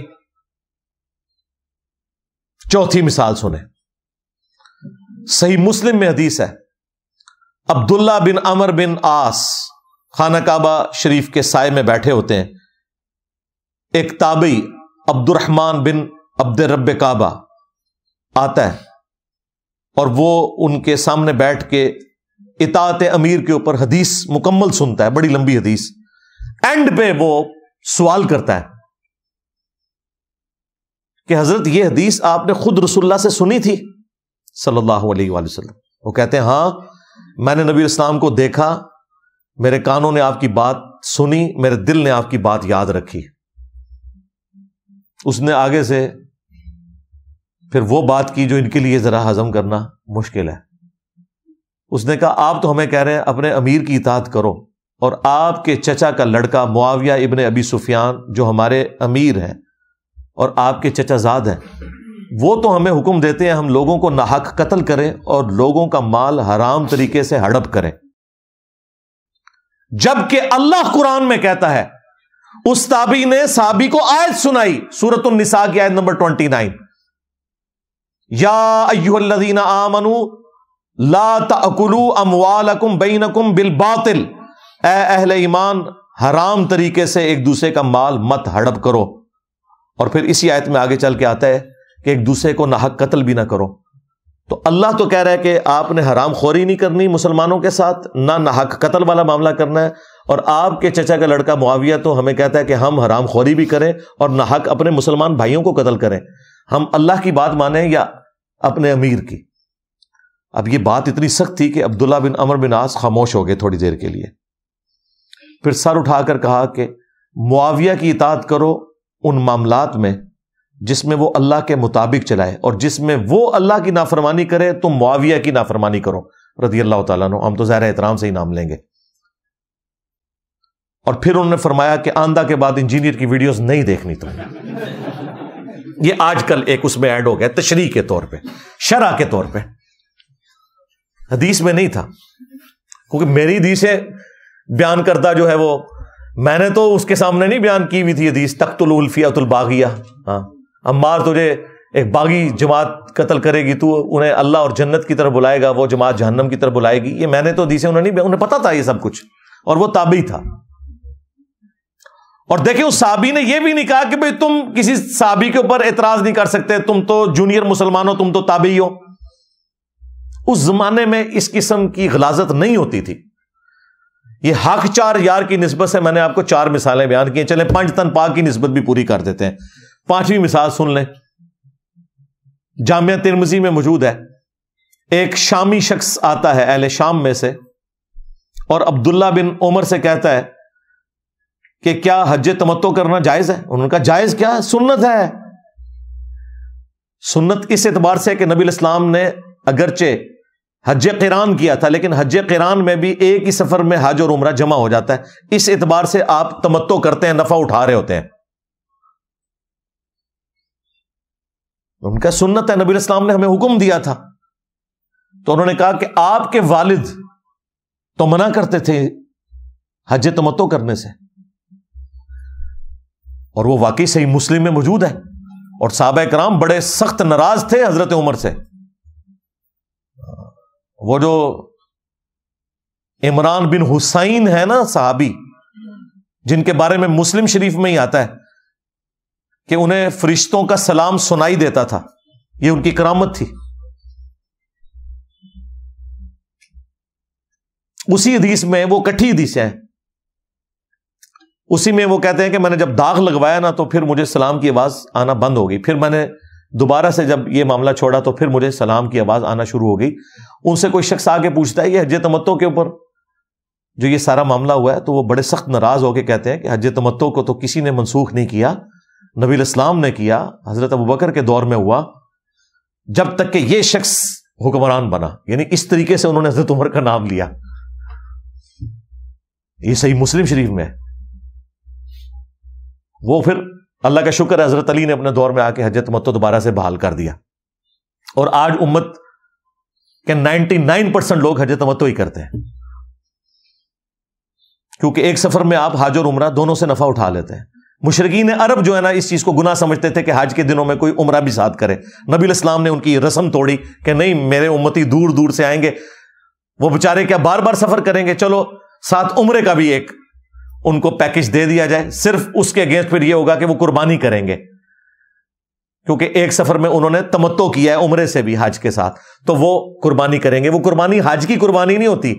B: चौथी मिसाल सुने सही मुस्लिम में हदीस है अब्दुल्ला बिन अमर बिन आस खाना काबा शरीफ के साय में बैठे होते हैं एक ताबी अब्दुलरहमान बिन अब्द रब काबा आता है और वो उनके सामने बैठ के इतात अमीर के ऊपर हदीस मुकम्मल सुनता है बड़ी लंबी हदीस एंड पे वो सवाल करता है कि हजरत ये हदीस आपने खुद रसुल्ला से सुनी थी सल्लल्लाहु अलैहि वसल्लम वो कहते हैं हाँ मैंने नबी इस्लाम को देखा मेरे कानों ने आपकी बात सुनी मेरे दिल ने आपकी बात याद रखी उसने आगे से फिर वो बात की जो इनके लिए जरा हजम करना मुश्किल है उसने कहा आप तो हमें कह रहे हैं अपने अमीर की इतात करो और आपके चचा का लड़का मुआविया इबन अबी सुफियान जो हमारे अमीर हैं और आपके चचाजाद हैं वो तो हमें हुक्म देते हैं हम लोगों को नाहक कत्ल करें और लोगों का माल हराम तरीके से हड़प करें जबकि अल्लाह कुरान में कहता है उस ताबी ने साबी को आयत सुनाई सूरत निसा की आयत नंबर ट्वेंटी नाइन यादीना आमनु ला तकुलू अमवालकुम बेनकुम बिल बातिल एहल ईमान हराम तरीके से एक दूसरे का माल मत हड़प करो और फिर इसी आयत में आगे चल के आता है कि एक दूसरे को नाहक कत्ल भी ना करो तो अल्लाह तो कह रहा है कि आपने हराम खोरी नहीं करनी मुसलमानों के साथ ना नाहक कत्ल वाला मामला करना है और आपके चचा का लड़का मुआविया तो हमें कहता है कि हम हराम खोरी भी करें और नाहक अपने मुसलमान भाइयों को कत्ल करें हम अल्लाह की बात माने या अपने अमीर की अब यह बात इतनी सख्त थी कि अब्दुल्ला बिन अमर बिन आस खामोश हो गए थोड़ी देर के लिए फिर सर उठाकर कहा कि मुआविया की इताद करो उन मामलात में जिसमें वो अल्लाह के मुताबिक चलाए और जिसमें वो अल्लाह की नाफरमानी करे तो मुआविया की नाफरमानी करो रदी अल्लाह तला हम तो ज़ाहिर एहतराम से ही नाम लेंगे और फिर उन्होंने फरमाया कि आंदा के बाद इंजीनियर की वीडियोस नहीं देखनी तुम ये आजकल एक उसमें ऐड हो गया तशरी के तौर पे शरा के तौर पे हदीस में नहीं था क्योंकि मेरी हदीसें बयान करता जो है वो मैंने तो उसके सामने नहीं बयान की हुई थी हदीस तख्तुल बागिया हाँ अम्बार तुझे एक बागी जमात कतल करेगी तो उन्हें अल्लाह और जन्नत की तरफ बुलाएगा वो जमात जहन्नम की तरफ बुलाएगी ये मैंने तो हदीसें उन्हें नहीं उन्हें पता था ये सब कुछ और वह ताबी था और देखिए उस साबी ने यह भी नहीं कहा कि भाई तुम किसी साबी के ऊपर एतराज नहीं कर सकते तुम तो जूनियर मुसलमान हो तुम तो ताबी हो उस जमाने में इस किस्म की गलाजत नहीं होती थी ये हक चार यार की नस्बत से मैंने आपको चार मिसालें बयान की चले पंच तन पाक की नस्बत भी पूरी कर देते हैं पांचवी मिसाल सुन लें जामिया तिरमजी में मौजूद है एक शामी शख्स आता है अहल शाम में से और अब्दुल्ला बिन उमर से कहता है कि क्या हज तमत्तो करना जायज है उन्होंने कहा जायज क्या है सुन्नत है सुन्नत इस एतबार से कि नबी इस्लाम ने अगरचे हज किरान किया था लेकिन हज किरान में भी एक ही सफर में हज और उमरा जमा हो जाता है इस एतबार से आप तमत्तो करते हैं नफा उठा रहे होते हैं उनका सुन्नत है नबी इस्लाम ने हमें हुक्म दिया था तो उन्होंने कहा कि आपके वालिद तो मना करते थे हज तमत्तो करने से और वो वाकई सही मुस्लिम में मौजूद है और साहब कराम बड़े सख्त नाराज थे हजरत उमर से वो जो इमरान बिन हुसैन है ना साहबी जिनके बारे में मुस्लिम शरीफ में ही आता है कि उन्हें फरिश्तों का सलाम सुनाई देता था ये उनकी करामत थी उसी हदीस में वो कठी हदीसें है उसी में वो कहते हैं कि मैंने जब दाग लगवाया ना तो फिर मुझे सलाम की आवाज आना बंद हो गई फिर मैंने दोबारा से जब ये मामला छोड़ा तो फिर मुझे सलाम की आवाज आना शुरू हो गई उनसे कोई शख्स आके पूछता है ये हज तमत्तों के ऊपर जो ये सारा मामला हुआ है तो वो बड़े सख्त नाराज होकर कहते हैं कि हज तमत्तों को तो किसी ने मनसूख नहीं किया नबी इस्लाम ने किया हजरत अबू बकर के दौर में हुआ जब तक कि ये शख्स हुक्मरान बना यानी इस तरीके से उन्होंने हजरत उमर का नाम लिया ये सही मुस्लिम शरीफ में वो फिर अल्लाह का शुक्र हजरत अली ने अपने दौर में आके हजरत मत दोबारा से बहाल कर दिया और आज उम्मत के 99 परसेंट लोग हजरत मत ही करते हैं क्योंकि एक सफर में आप हाज और उम्र दोनों से नफा उठा लेते हैं मुशरकिन अरब जो है ना इस चीज को गुना समझते थे कि हाज के दिनों में कोई उम्र भी साथ करे नबी इस्लाम ने उनकी रस्म तोड़ी कि नहीं मेरे उम्मती दूर दूर से आएंगे वो बेचारे क्या बार बार सफर करेंगे चलो साथ उम्र का भी एक उनको पैकेज दे दिया जाए सिर्फ उसके अगेंस्ट फिर यह होगा कि वो कुर्बानी करेंगे क्योंकि एक सफर में उन्होंने तमत्तो किया है उम्र से भी हज के साथ तो वो कुर्बानी करेंगे वो कुर्बानी हज की कुर्बानी नहीं होती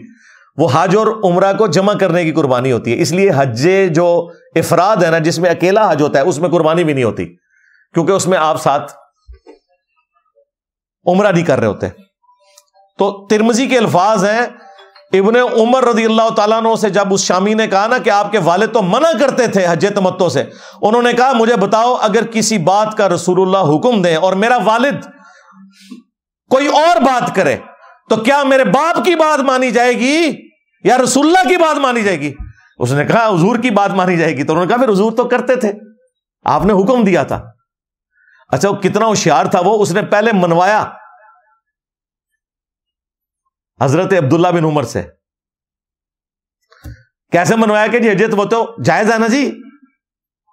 B: वो हज और उम्र को जमा करने की कुर्बानी होती है इसलिए हजे जो इफराद है ना जिसमें अकेला हज होता है उसमें कुर्बानी भी नहीं होती क्योंकि उसमें आप साथ उम्र नहीं कर रहे होते तो तिरमजी के अल्फाज हैं इबन उमर रजी अल्लाह तु से जब उस शामी ने कहा ना कि आपके वाल तो मना करते थे हज तमत्तो से उन्होंने कहा मुझे बताओ अगर किसी बात का रसूलुल्लाह हुक्म दें और मेरा वालिद कोई और बात करे तो क्या मेरे बाप की बात मानी जाएगी या रसुल्ला की बात मानी जाएगी उसने कहा हजूर की बात मानी जाएगी तो उन्होंने कहा फिर हजूर तो करते थे आपने हुक्म दिया था अच्छा वो कितना होशियार था वो उसने पहले मनवाया हजरत अब्दुल्ला बिन उमर से कैसे मनवाया कि जी अजय वो तो जायज है ना जी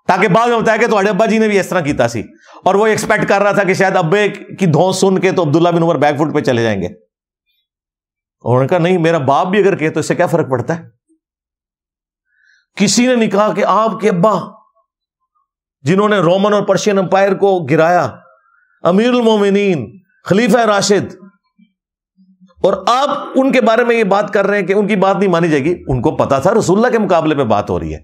B: ताकि बाद में बताया कि तो अब्बा जी ने भी इस तरह किया सी और वो एक्सपेक्ट कर रहा था कि शायद अब्बे की धो सुन के तो अब्दुल्ला बिन उमर बैकफुट पे चले जाएंगे उन्होंने कहा नहीं मेरा बाप भी अगर कहे तो इससे क्या फर्क पड़ता है किसी ने नहीं कहा कि आपके अब्बा जिन्होंने रोमन और पर्शियन अंपायर को गिराया अमीर मोमिनीन खलीफा राशिद और आप उनके बारे में ये बात कर रहे हैं कि उनकी बात नहीं मानी जाएगी उनको पता था रसुल्ला के मुकाबले में बात हो रही है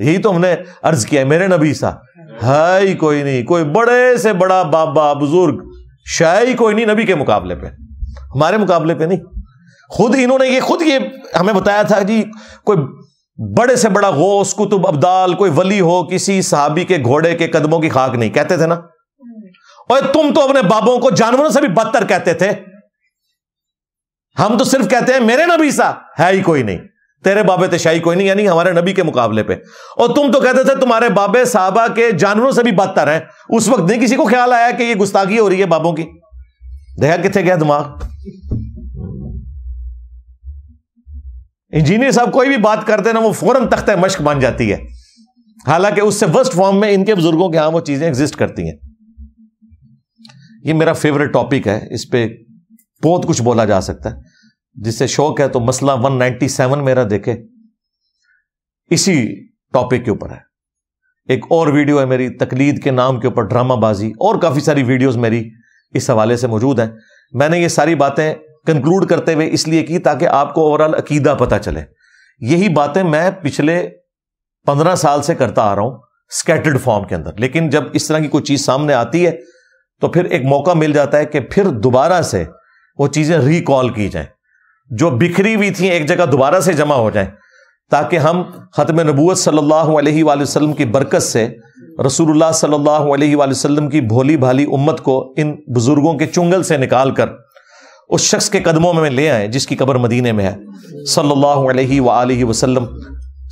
B: यही तो हमने अर्ज किया मेरे नबी सा है कोई नहीं कोई बड़े से बड़ा बाबा बुजुर्ग शाही कोई नहीं नबी के मुकाबले पे हमारे मुकाबले पे नहीं खुद इन्होंने ये खुद ये हमें बताया था जी कोई बड़े से बड़ा गौस कुतुब अब्दाल कोई वली हो किसी साहबी के घोड़े के कदमों की खाक नहीं कहते थे ना और तुम तो अपने बाबों को जानवरों से भी बदतर कहते थे हम तो सिर्फ कहते हैं मेरे नबी सा है ही कोई नहीं तेरे बाबे तेशाही कोई नहीं यानी हमारे नबी के मुकाबले पे और तुम तो कहते थे तुम्हारे बाबे साहबा के जानवरों से भी बदतर है उस वक्त नहीं किसी को ख्याल आया कि ये गुस्ताखी हो रही है बाबों की दया कितने गया दिमाग इंजीनियर साहब कोई भी बात करते ना वो फौरन तख्त मश्क बन जाती है हालांकि उससे वर्स्ट फॉर्म में इनके बुजुर्गों के यहां वो चीजें एग्जिस्ट करती हैं ये मेरा फेवरेट टॉपिक है इस पर बहुत कुछ बोला जा सकता है जिससे शौक है तो मसला 197 मेरा देखे इसी टॉपिक के ऊपर है एक और वीडियो है मेरी तकलीद के नाम के ऊपर ड्रामाबाजी और काफ़ी सारी वीडियोस मेरी इस हवाले से मौजूद हैं मैंने ये सारी बातें कंक्लूड करते हुए इसलिए की ताकि आपको ओवरऑल अकीदा पता चले यही बातें मैं पिछले पंद्रह साल से करता आ रहा हूं स्कैटर्ड फॉर्म के अंदर लेकिन जब इस तरह की कोई चीज़ सामने आती है तो फिर एक मौका मिल जाता है कि फिर दोबारा से वो चीज़ें रिकॉल की जाए जो बिखरी हुई थी एक जगह दोबारा से जमा हो जाए ताकि हम ख़त्म नबूत सल्लल्लाहु अलैहि वसल्लम की बरकत से रसूलुल्लाह सल्लल्लाहु अलैहि वसल्लम की भोली भाली उम्मत को इन बुज़ुर्गों के चुंगल से निकाल कर उस शख्स के कदमों में ले आए जिसकी कब्र मदीने में है सल्लल्लाहु अलैहि सल्ला वसल्लम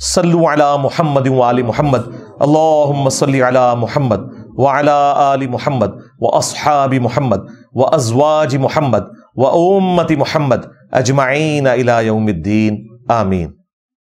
B: सल्लु अला मुहम्मद वाली मुहम्मद अल्लाहुम्म सल्लि अला मुहम्मद वाला आली मुहम्मद व असहाबी मुहम्मद व अजवाज मुहम्मद وأمة محمد أجمعين إلى يوم الدين آمين